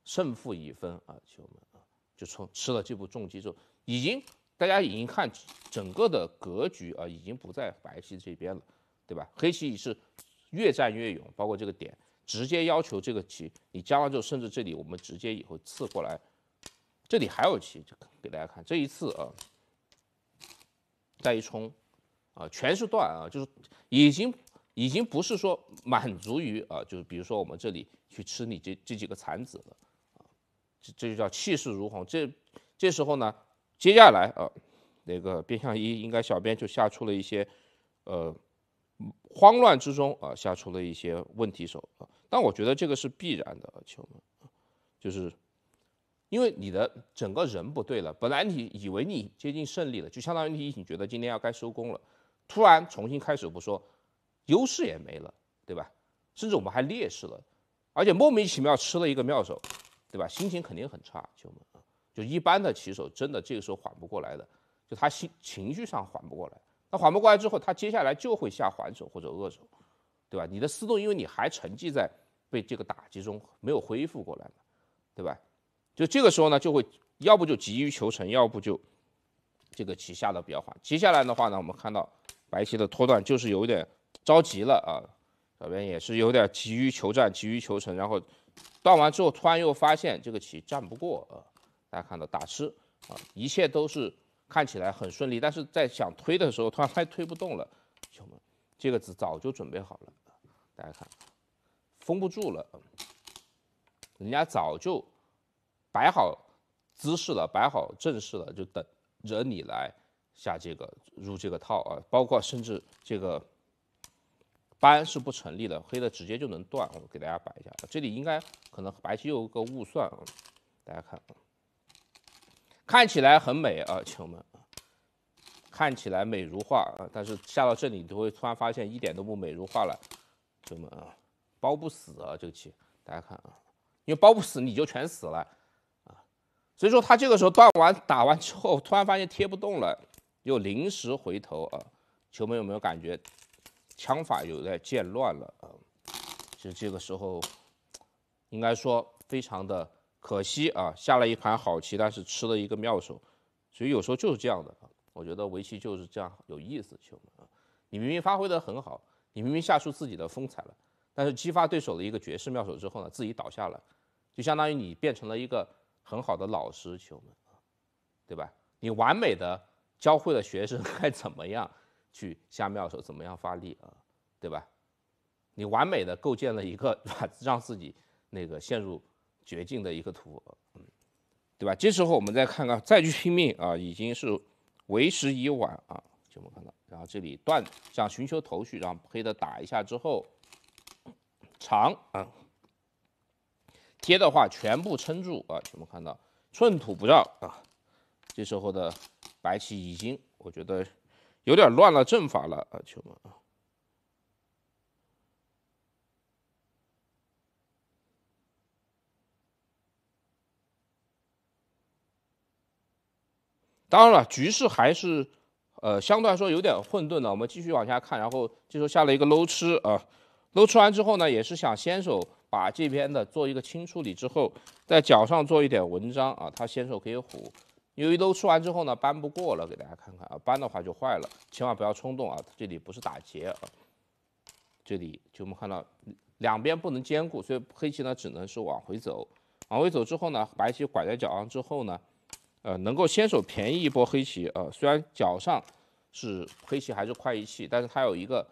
胜负已分啊！球友们啊，就从吃了这步重击之后，已经大家已经看整个的格局啊，已经不在白棋这边了，对吧？黑棋已是越战越勇，包括这个点，直接要求这个棋你加完之后，甚至这里我们直接以后刺过来，这里还有棋，就给大家看这一次啊。再一冲，啊，全是断啊，就是已经已经不是说满足于啊，就是比如说我们这里去吃你这这几个残子了啊，这这就叫气势如虹。这这时候呢，接下来啊，那个边相一应该小编就下出了一些呃慌乱之中啊下出了一些问题手啊，但我觉得这个是必然的，啊，而们，就是。因为你的整个人不对了，本来你以为你接近胜利了，就相当于你已经觉得今天要该收工了，突然重新开始不说，优势也没了，对吧？甚至我们还劣势了，而且莫名其妙吃了一个妙手，对吧？心情肯定很差，就就一般的棋手真的这个时候缓不过来的，就他心情绪上缓不过来，那缓不过来之后，他接下来就会下还手或者恶手，对吧？你的思路因为你还沉寂在被这个打击中，没有恢复过来嘛，对吧？就这个时候呢，就会要不就急于求成，要不就这个棋下的比较缓。接下来的话呢，我们看到白棋的拖断就是有点着急了啊，这边也是有点急于求战、急于求成。然后断完之后，突然又发现这个棋战不过啊。大家看到打吃啊，一切都是看起来很顺利，但是在想推的时候，突然还推不动了。兄弟们，这个子早就准备好了大家看封不住了，人家早就。摆好姿势了，摆好阵势了，就等着你来下这个入这个套啊！包括甚至这个扳是不成立的，黑的直接就能断。我给大家摆一下，这里应该可能白棋有一个误算啊。大家看，看起来很美啊，亲们，看起来美如画啊。但是下到这里，你就会突然发现一点都不美如画了，亲们啊，包不死啊这个棋。大家看啊，因为包不死，你就全死了。所以说他这个时候断完打完之后，突然发现贴不动了，又临时回头啊，球门们有没有感觉，枪法有在渐乱了啊？其实这个时候，应该说非常的可惜啊，下了一盘好棋，但是吃了一个妙手，所以有时候就是这样的啊，我觉得围棋就是这样有意思，球门啊，你明明发挥的很好，你明明下出自己的风采了，但是激发对手的一个绝世妙手之后呢，自己倒下了，就相当于你变成了一个。很好的老师，球弟们，对吧？你完美的教会了学生该怎么样去下妙手，怎么样发力啊，对吧？你完美的构建了一个让 让自己那个陷入绝境的一个图，嗯，对吧？这时候我们再看看，再去拼命啊，已经是为时已晚啊，就弟们看到，然后这里断想寻求头绪，让黑的打一下之后长啊。贴的话全部撑住啊！全部看到寸土不让啊！这时候的白棋已经，我觉得有点乱了阵法了啊，球们啊！当然了，局势还是呃相对来说有点混沌的。我们继续往下看，然后这时候下了一个搂吃啊，搂吃完之后呢，也是想先手。把这边的做一个轻处理之后，在脚上做一点文章啊，他先手可以虎。由于都吃完之后呢，搬不过了，给大家看看啊，搬的话就坏了，千万不要冲动啊。这里不是打劫啊，这里就我们看到两边不能兼顾，所以黑棋呢只能是往回走，往回走之后呢，白棋拐在脚上之后呢，呃，能够先手便宜一波黑棋啊。虽然脚上是黑棋还是快一气，但是它有一个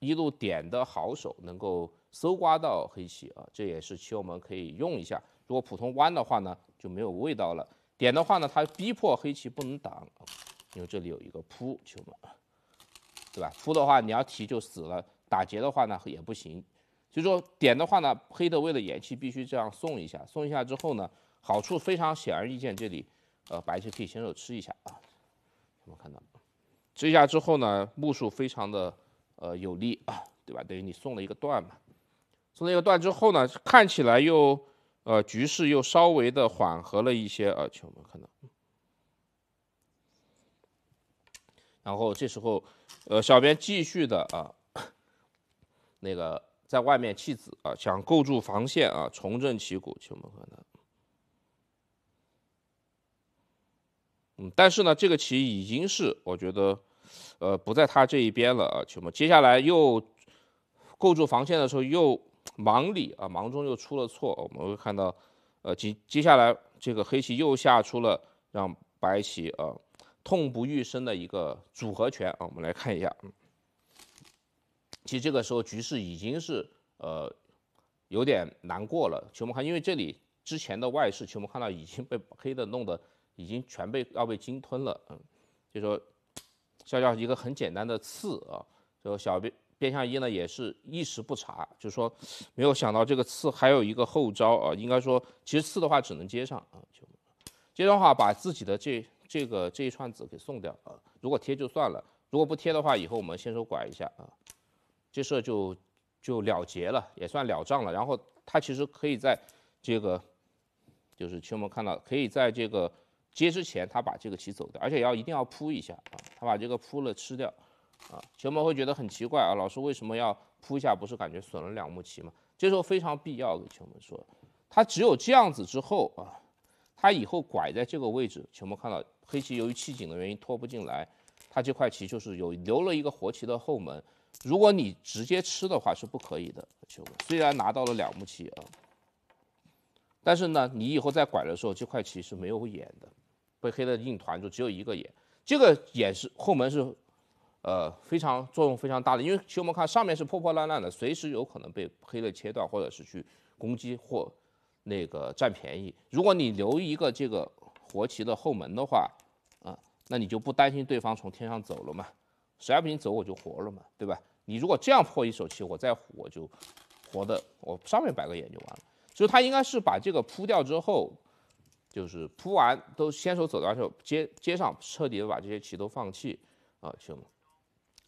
一路点的好手，能够。搜刮到黑棋啊，这也是棋友们可以用一下。如果普通弯的话呢，就没有味道了。点的话呢，它逼迫黑棋不能挡，因为这里有一个扑，棋友们，对吧？扑的话，你要提就死了；打劫的话呢，也不行。所以说，点的话呢，黑的为了延期必须这样送一下。送一下之后呢，好处非常显而易见，这里呃，白棋可以先手吃一下啊。我们看到，吃一下之后呢，目数非常的呃有利，啊，对吧？等于你送了一个段嘛。从那个段之后呢，看起来又，呃，局势又稍微的缓和了一些啊。请我们看到，然后这时候，呃，小编继续的啊，那个在外面弃子啊，想构筑防线啊，重振旗鼓，请我们看到。嗯，但是呢，这个棋已经是我觉得，呃，不在他这一边了啊。请我们接下来又构筑防线的时候又。忙里啊，忙中又出了错。我们会看到，呃，接接下来这个黑棋又下出了让白棋啊痛不欲生的一个组合拳啊。我们来看一下，嗯，其实这个时候局势已经是呃有点难过了。实我们看，因为这里之前的外势，其实我们看到已经被黑的弄得已经全被要被鲸吞了，嗯，就说下下一个很简单的刺啊，就小兵。变向一呢也是一时不察，就说没有想到这个刺还有一个后招啊，应该说其实刺的话只能接上啊，就接上的话把自己的这这个这一串子给送掉啊，如果贴就算了，如果不贴的话，以后我们先手拐一下啊，这事儿就就了结了，也算了账了。然后他其实可以在这个，就是前们看到可以在这个接之前他把这个棋走掉，而且要一定要扑一下啊，他把这个扑了吃掉。啊，球生们会觉得很奇怪啊，老师为什么要扑一下？不是感觉损了两目棋吗？这时候非常必要，给球生们说，他只有这样子之后啊，他以后拐在这个位置，球们看到黑棋由于气紧的原因拖不进来，他这块棋就是有留了一个活棋的后门。如果你直接吃的话是不可以的，球们虽然拿到了两目棋啊，但是呢，你以后再拐的时候这块棋是没有眼的，被黑的硬团住，只有一个眼，这个眼是后门是。呃，非常作用非常大的，因为其实我们看上面是破破烂烂的，随时有可能被黑的切断，或者是去攻击或那个占便宜。如果你留一个这个活棋的后门的话，啊，那你就不担心对方从天上走了嘛，实在不行走我就活了嘛，对吧？你如果这样破一手棋，我再活我就活的，我上面摆个眼就完了。所以他应该是把这个铺掉之后，就是铺完都先手走到之后接接上，彻底的把这些棋都放弃啊，行吗？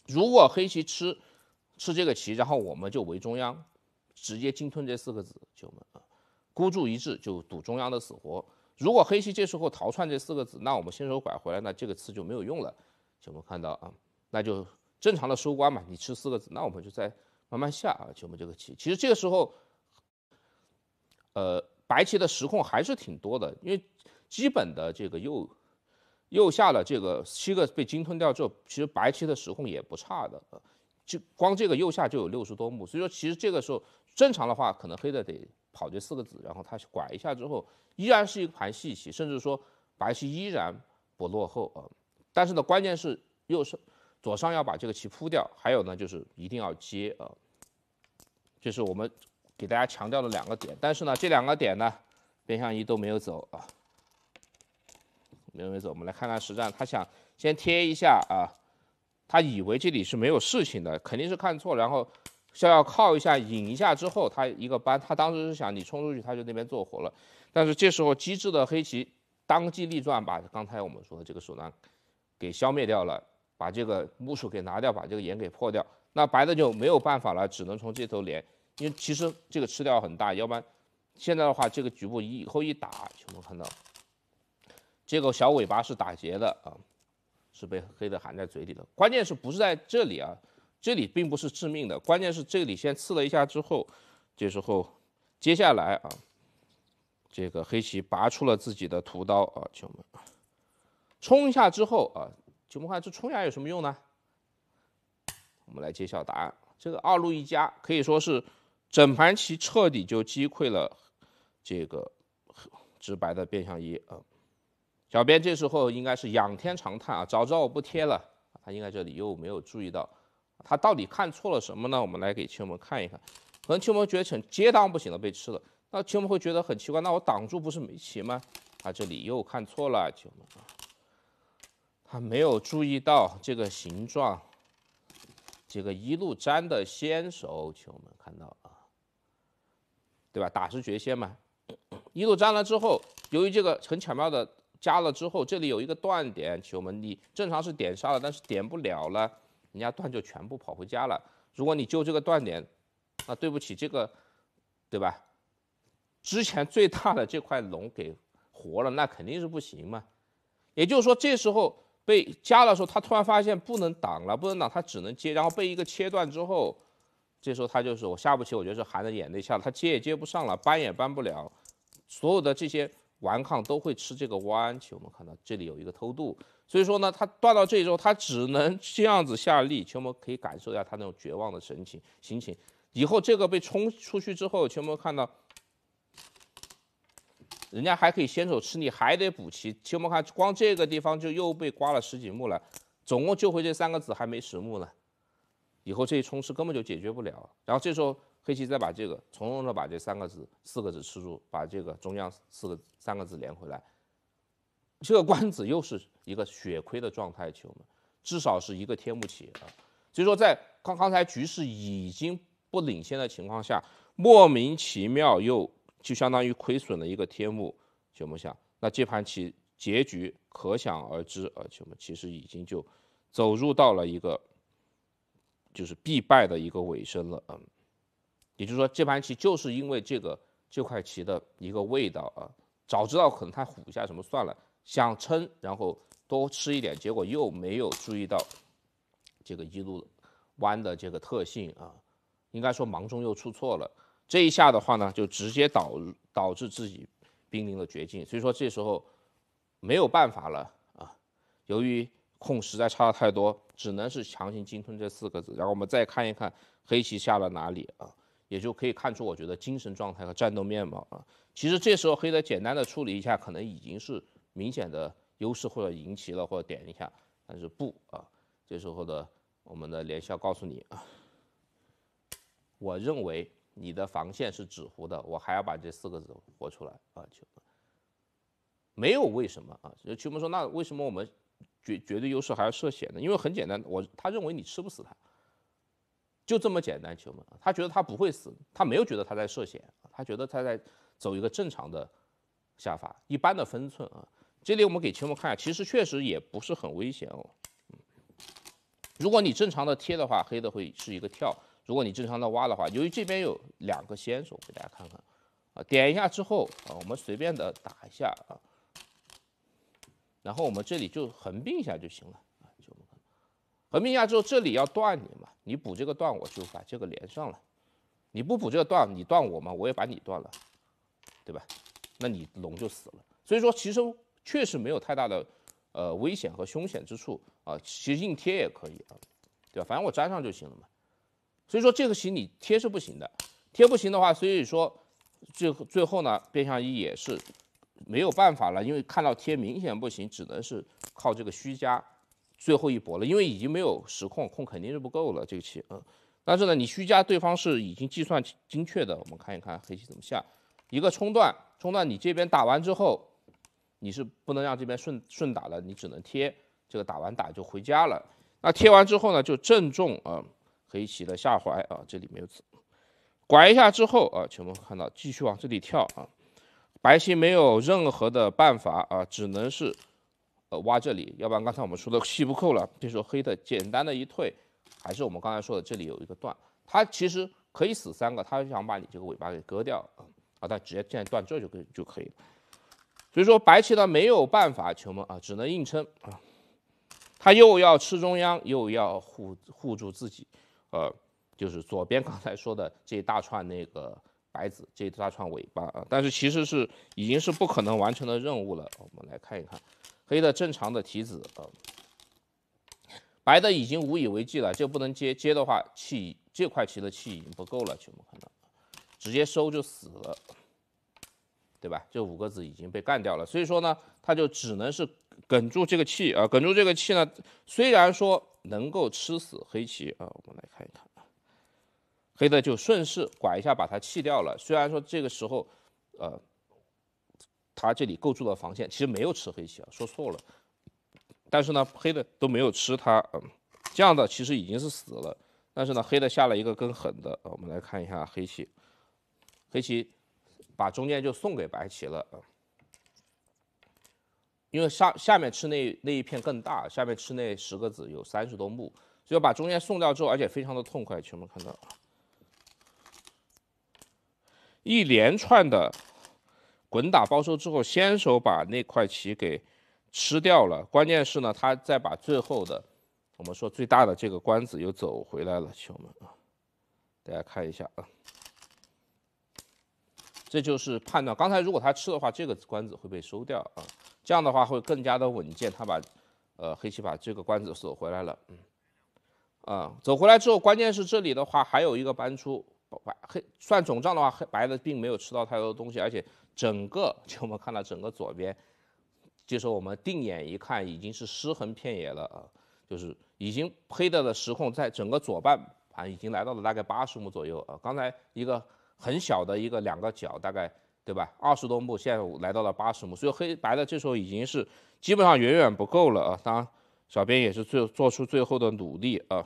如果黑棋吃，吃这个棋，然后我们就围中央，直接鲸吞这四个子，就我啊，孤注一掷就赌中央的死活。如果黑棋这时候逃窜这四个子，那我们先手拐回来，那这个吃就没有用了。就我们看到啊，那就正常的收官嘛，你吃四个子，那我们就再慢慢下啊，就我们这个棋。其实这个时候，呃，白棋的实控还是挺多的，因为基本的这个右。右下的这个七个被鲸吞掉之后，其实白棋的实控也不差的，就光这个右下就有六十多目。所以说，其实这个时候正常的话，可能黑的得跑这四个子，然后他拐一下之后，依然是一个盘细棋，甚至说白棋依然不落后啊。但是呢，关键是右上、左上要把这个棋铺掉，还有呢就是一定要接啊，就是我们给大家强调的两个点。但是呢，这两个点呢，边相一都没有走啊。没位置，我们来看看实战。他想先贴一下啊，他以为这里是没有事情的，肯定是看错。然后像要靠一下、引一下之后，他一个扳，他当时是想你冲出去，他就那边做活了。但是这时候机智的黑棋当机立断，把刚才我们说的这个手段给消灭掉了，把这个木薯给拿掉，把这个眼给破掉。那白的就没有办法了，只能从这头连。因为其实这个吃掉很大，要不然现在的话，这个局部以后一打，就能看到？结果小尾巴是打结的啊，是被黑的含在嘴里的。关键是不是在这里啊？这里并不是致命的，关键是这里先刺了一下之后，这时候接下来啊，这个黑棋拔出了自己的屠刀啊，我们冲一下之后啊，我们看这冲牙有什么用呢？我们来揭晓答案。这个二路一家可以说是整盘棋彻底就击溃了这个直白的变相一啊。小编这时候应该是仰天长叹啊！早知道我不贴了。他应该这里又没有注意到，他到底看错了什么呢？我们来给亲们看一看。可能亲们觉得成接档不行了，被吃了。那亲们会觉得很奇怪，那我挡住不是没棋吗？他这里又看错了，亲们啊，他没有注意到这个形状，这个一路粘的先手，亲们看到啊，对吧？打是绝先嘛，一路粘了之后，由于这个很巧妙的。加了之后，这里有一个断点，球门你正常是点杀了，但是点不了了，人家断就全部跑回家了。如果你就这个断点，那对不起这个，对吧？之前最大的这块龙给活了，那肯定是不行嘛。也就是说这时候被加的时候，他突然发现不能挡了，不能挡，他只能接，然后被一个切断之后，这时候他就是我下不去，我觉得是含着眼泪下了，他接也接不上了，搬也搬不了，所有的这些。顽抗都会吃这个弯球我们看到这里有一个偷渡，所以说呢，他断到这之后，他只能这样子下力。球实我们可以感受一下他那种绝望的神情心情。以后这个被冲出去之后，全们看到，人家还可以先手吃你，还得补齐。球实我们看，光这个地方就又被刮了十几目了，总共就回这三个子还没十目呢。以后这一冲是根本就解决不了。然后这时候。黑棋再把这个从容的把这三个字四个字吃住，把这个中央四个三个字连回来，这个官子又是一个血亏的状态，我们，至少是一个天木棋啊。所以说，在刚刚才局势已经不领先的情况下，莫名其妙又就相当于亏损了一个天木，棋们下，那这盘棋结局可想而知，而且我们其实已经就走入到了一个就是必败的一个尾声了，嗯。也就是说，这盘棋就是因为这个这块棋的一个味道啊，早知道可能他虎一下什么算了，想撑，然后多吃一点，结果又没有注意到这个一路弯的这个特性啊，应该说盲中又出错了，这一下的话呢，就直接导导致自己濒临了绝境，所以说这时候没有办法了啊，由于空实在差的太多，只能是强行精吞这四个字，然后我们再看一看黑棋下了哪里啊。也就可以看出，我觉得精神状态和战斗面貌啊。其实这时候黑的简单的处理一下，可能已经是明显的优势或者赢棋了，或者点一下。但是不啊，这时候的我们的连笑告诉你啊，我认为你的防线是纸糊的。我还要把这四个字活出来啊，就没有为什么啊？秋木说，那为什么我们绝绝对优势还要涉险呢？因为很简单，我他认为你吃不死他。就这么简单，球门，他觉得他不会死，他没有觉得他在涉险，他觉得他在走一个正常的下法，一般的分寸啊。这里我们给球们看，其实确实也不是很危险哦。如果你正常的贴的话，黑的会是一个跳；如果你正常的挖的话，由于这边有两个先手，给大家看看啊，点一下之后啊，我们随便的打一下啊，然后我们这里就横并一下就行了。和命压之后，这里要断你嘛，你补这个断，我就把这个连上了。你不补这个断，你断我嘛，我也把你断了，对吧？那你龙就死了。所以说，其实确实没有太大的呃危险和凶险之处啊。其实硬贴也可以啊，对吧？反正我粘上就行了嘛。所以说这个棋你贴是不行的，贴不行的话，所以说最最后呢，变相一也是没有办法了，因为看到贴明显不行，只能是靠这个虚加。最后一搏了，因为已经没有实控，空肯定是不够了。这个棋，嗯，但是呢，你虚加对方是已经计算精确的。我们看一看黑棋怎么下，一个冲段，冲段你这边打完之后，你是不能让这边顺顺打了，你只能贴。这个打完打就回家了。那贴完之后呢，就正中啊黑棋的下怀啊，这里没有子，拐一下之后啊，我们看到继续往这里跳啊，白棋没有任何的办法啊，只能是。挖这里，要不然刚才我们说的吸不扣了。比如说黑的简单的一退，还是我们刚才说的，这里有一个断，它其实可以死三个，它想把你这个尾巴给割掉啊。好直接现在断这就可以就可以了。所以说白棋呢没有办法，球们啊只能硬撑啊，他又要吃中央，又要护护住自己，呃，就是左边刚才说的这一大串那个白子，这一大串尾巴啊，但是其实是已经是不可能完成的任务了。我们来看一看。黑的正常的提子啊，白的已经无以为继了，就不能接，接的话气这块棋的气已经不够了，全部可能，直接收就死了，对吧？这五个子已经被干掉了，所以说呢，他就只能是梗住这个气啊，梗住这个气呢，虽然说能够吃死黑棋啊，我们来看一看，黑的就顺势拐一下把它弃掉了，虽然说这个时候，呃。他这里构筑的防线其实没有吃黑棋啊，说错了。但是呢，黑的都没有吃他，这样的其实已经是死了。但是呢，黑的下了一个更狠的，我们来看一下黑棋。黑棋把中间就送给白棋了，因为下下面吃那那一片更大，下面吃那十个子有三十多目，所以把中间送掉之后，而且非常的痛快，全部看到一连串的。滚打包收之后，先手把那块棋给吃掉了。关键是呢，他再把最后的，我们说最大的这个关子又走回来了，兄弟们啊，大家看一下啊，这就是判断。刚才如果他吃的话，这个关子会被收掉啊，这样的话会更加的稳健。他把，呃，黑棋把这个关子走回来了，嗯，啊，走回来之后，关键是这里的话还有一个搬出。白黑算总账的话，黑白的并没有吃到太多的东西，而且整个 就我们看到整个左边，就是我们定眼一看，已经是尸横遍野了啊！就是已经黑的的实控在整个左半盘已经来到了大概八十亩左右啊！刚才一个很小的一个两个角，大概对吧？二十多亩，现在来到了八十亩，所以黑白的这时候已经是基本上远远不够了啊！当然，小编也是最做出最后的努力啊，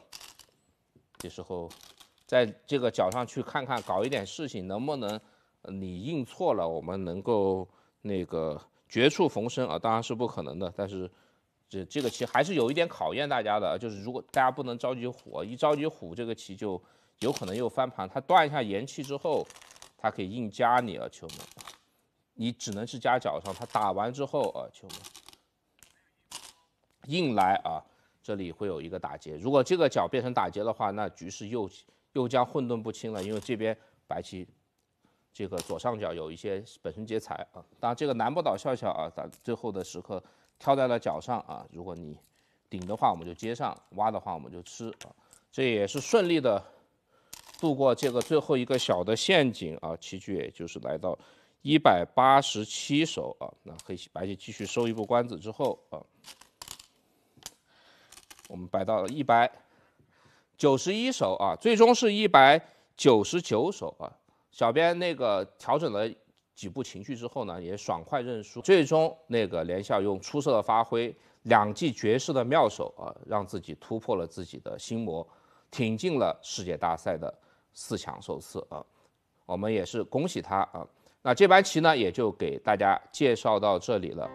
这时候。在这个角上去看看，搞一点事情能不能？你印错了，我们能够那个绝处逢生啊？当然是不可能的。但是这这个棋还是有一点考验大家的，就是如果大家不能着急虎，一着急虎，这个棋就有可能又翻盘。他断一下延气之后，他可以硬加你啊，球门，你只能是加角上。他打完之后啊，球门硬来啊，这里会有一个打劫。如果这个角变成打劫的话，那局势又。又将混沌不清了，因为这边白棋这个左上角有一些本身劫财啊，当然这个南波岛笑笑啊，咱最后的时刻跳在了脚上啊，如果你顶的话，我们就接上；挖的话，我们就吃啊，这也是顺利的度过这个最后一个小的陷阱啊，棋局也就是来到一百八十七手啊，那黑棋白棋继续收一步官子之后啊，我们摆到了一百。九十一手啊，最终是一百九十九手啊。小编那个调整了几步情绪之后呢，也爽快认输。最终那个连笑用出色的发挥，两记绝世的妙手啊，让自己突破了自己的心魔，挺进了世界大赛的四强首次啊。我们也是恭喜他啊。那这盘棋呢，也就给大家介绍到这里了。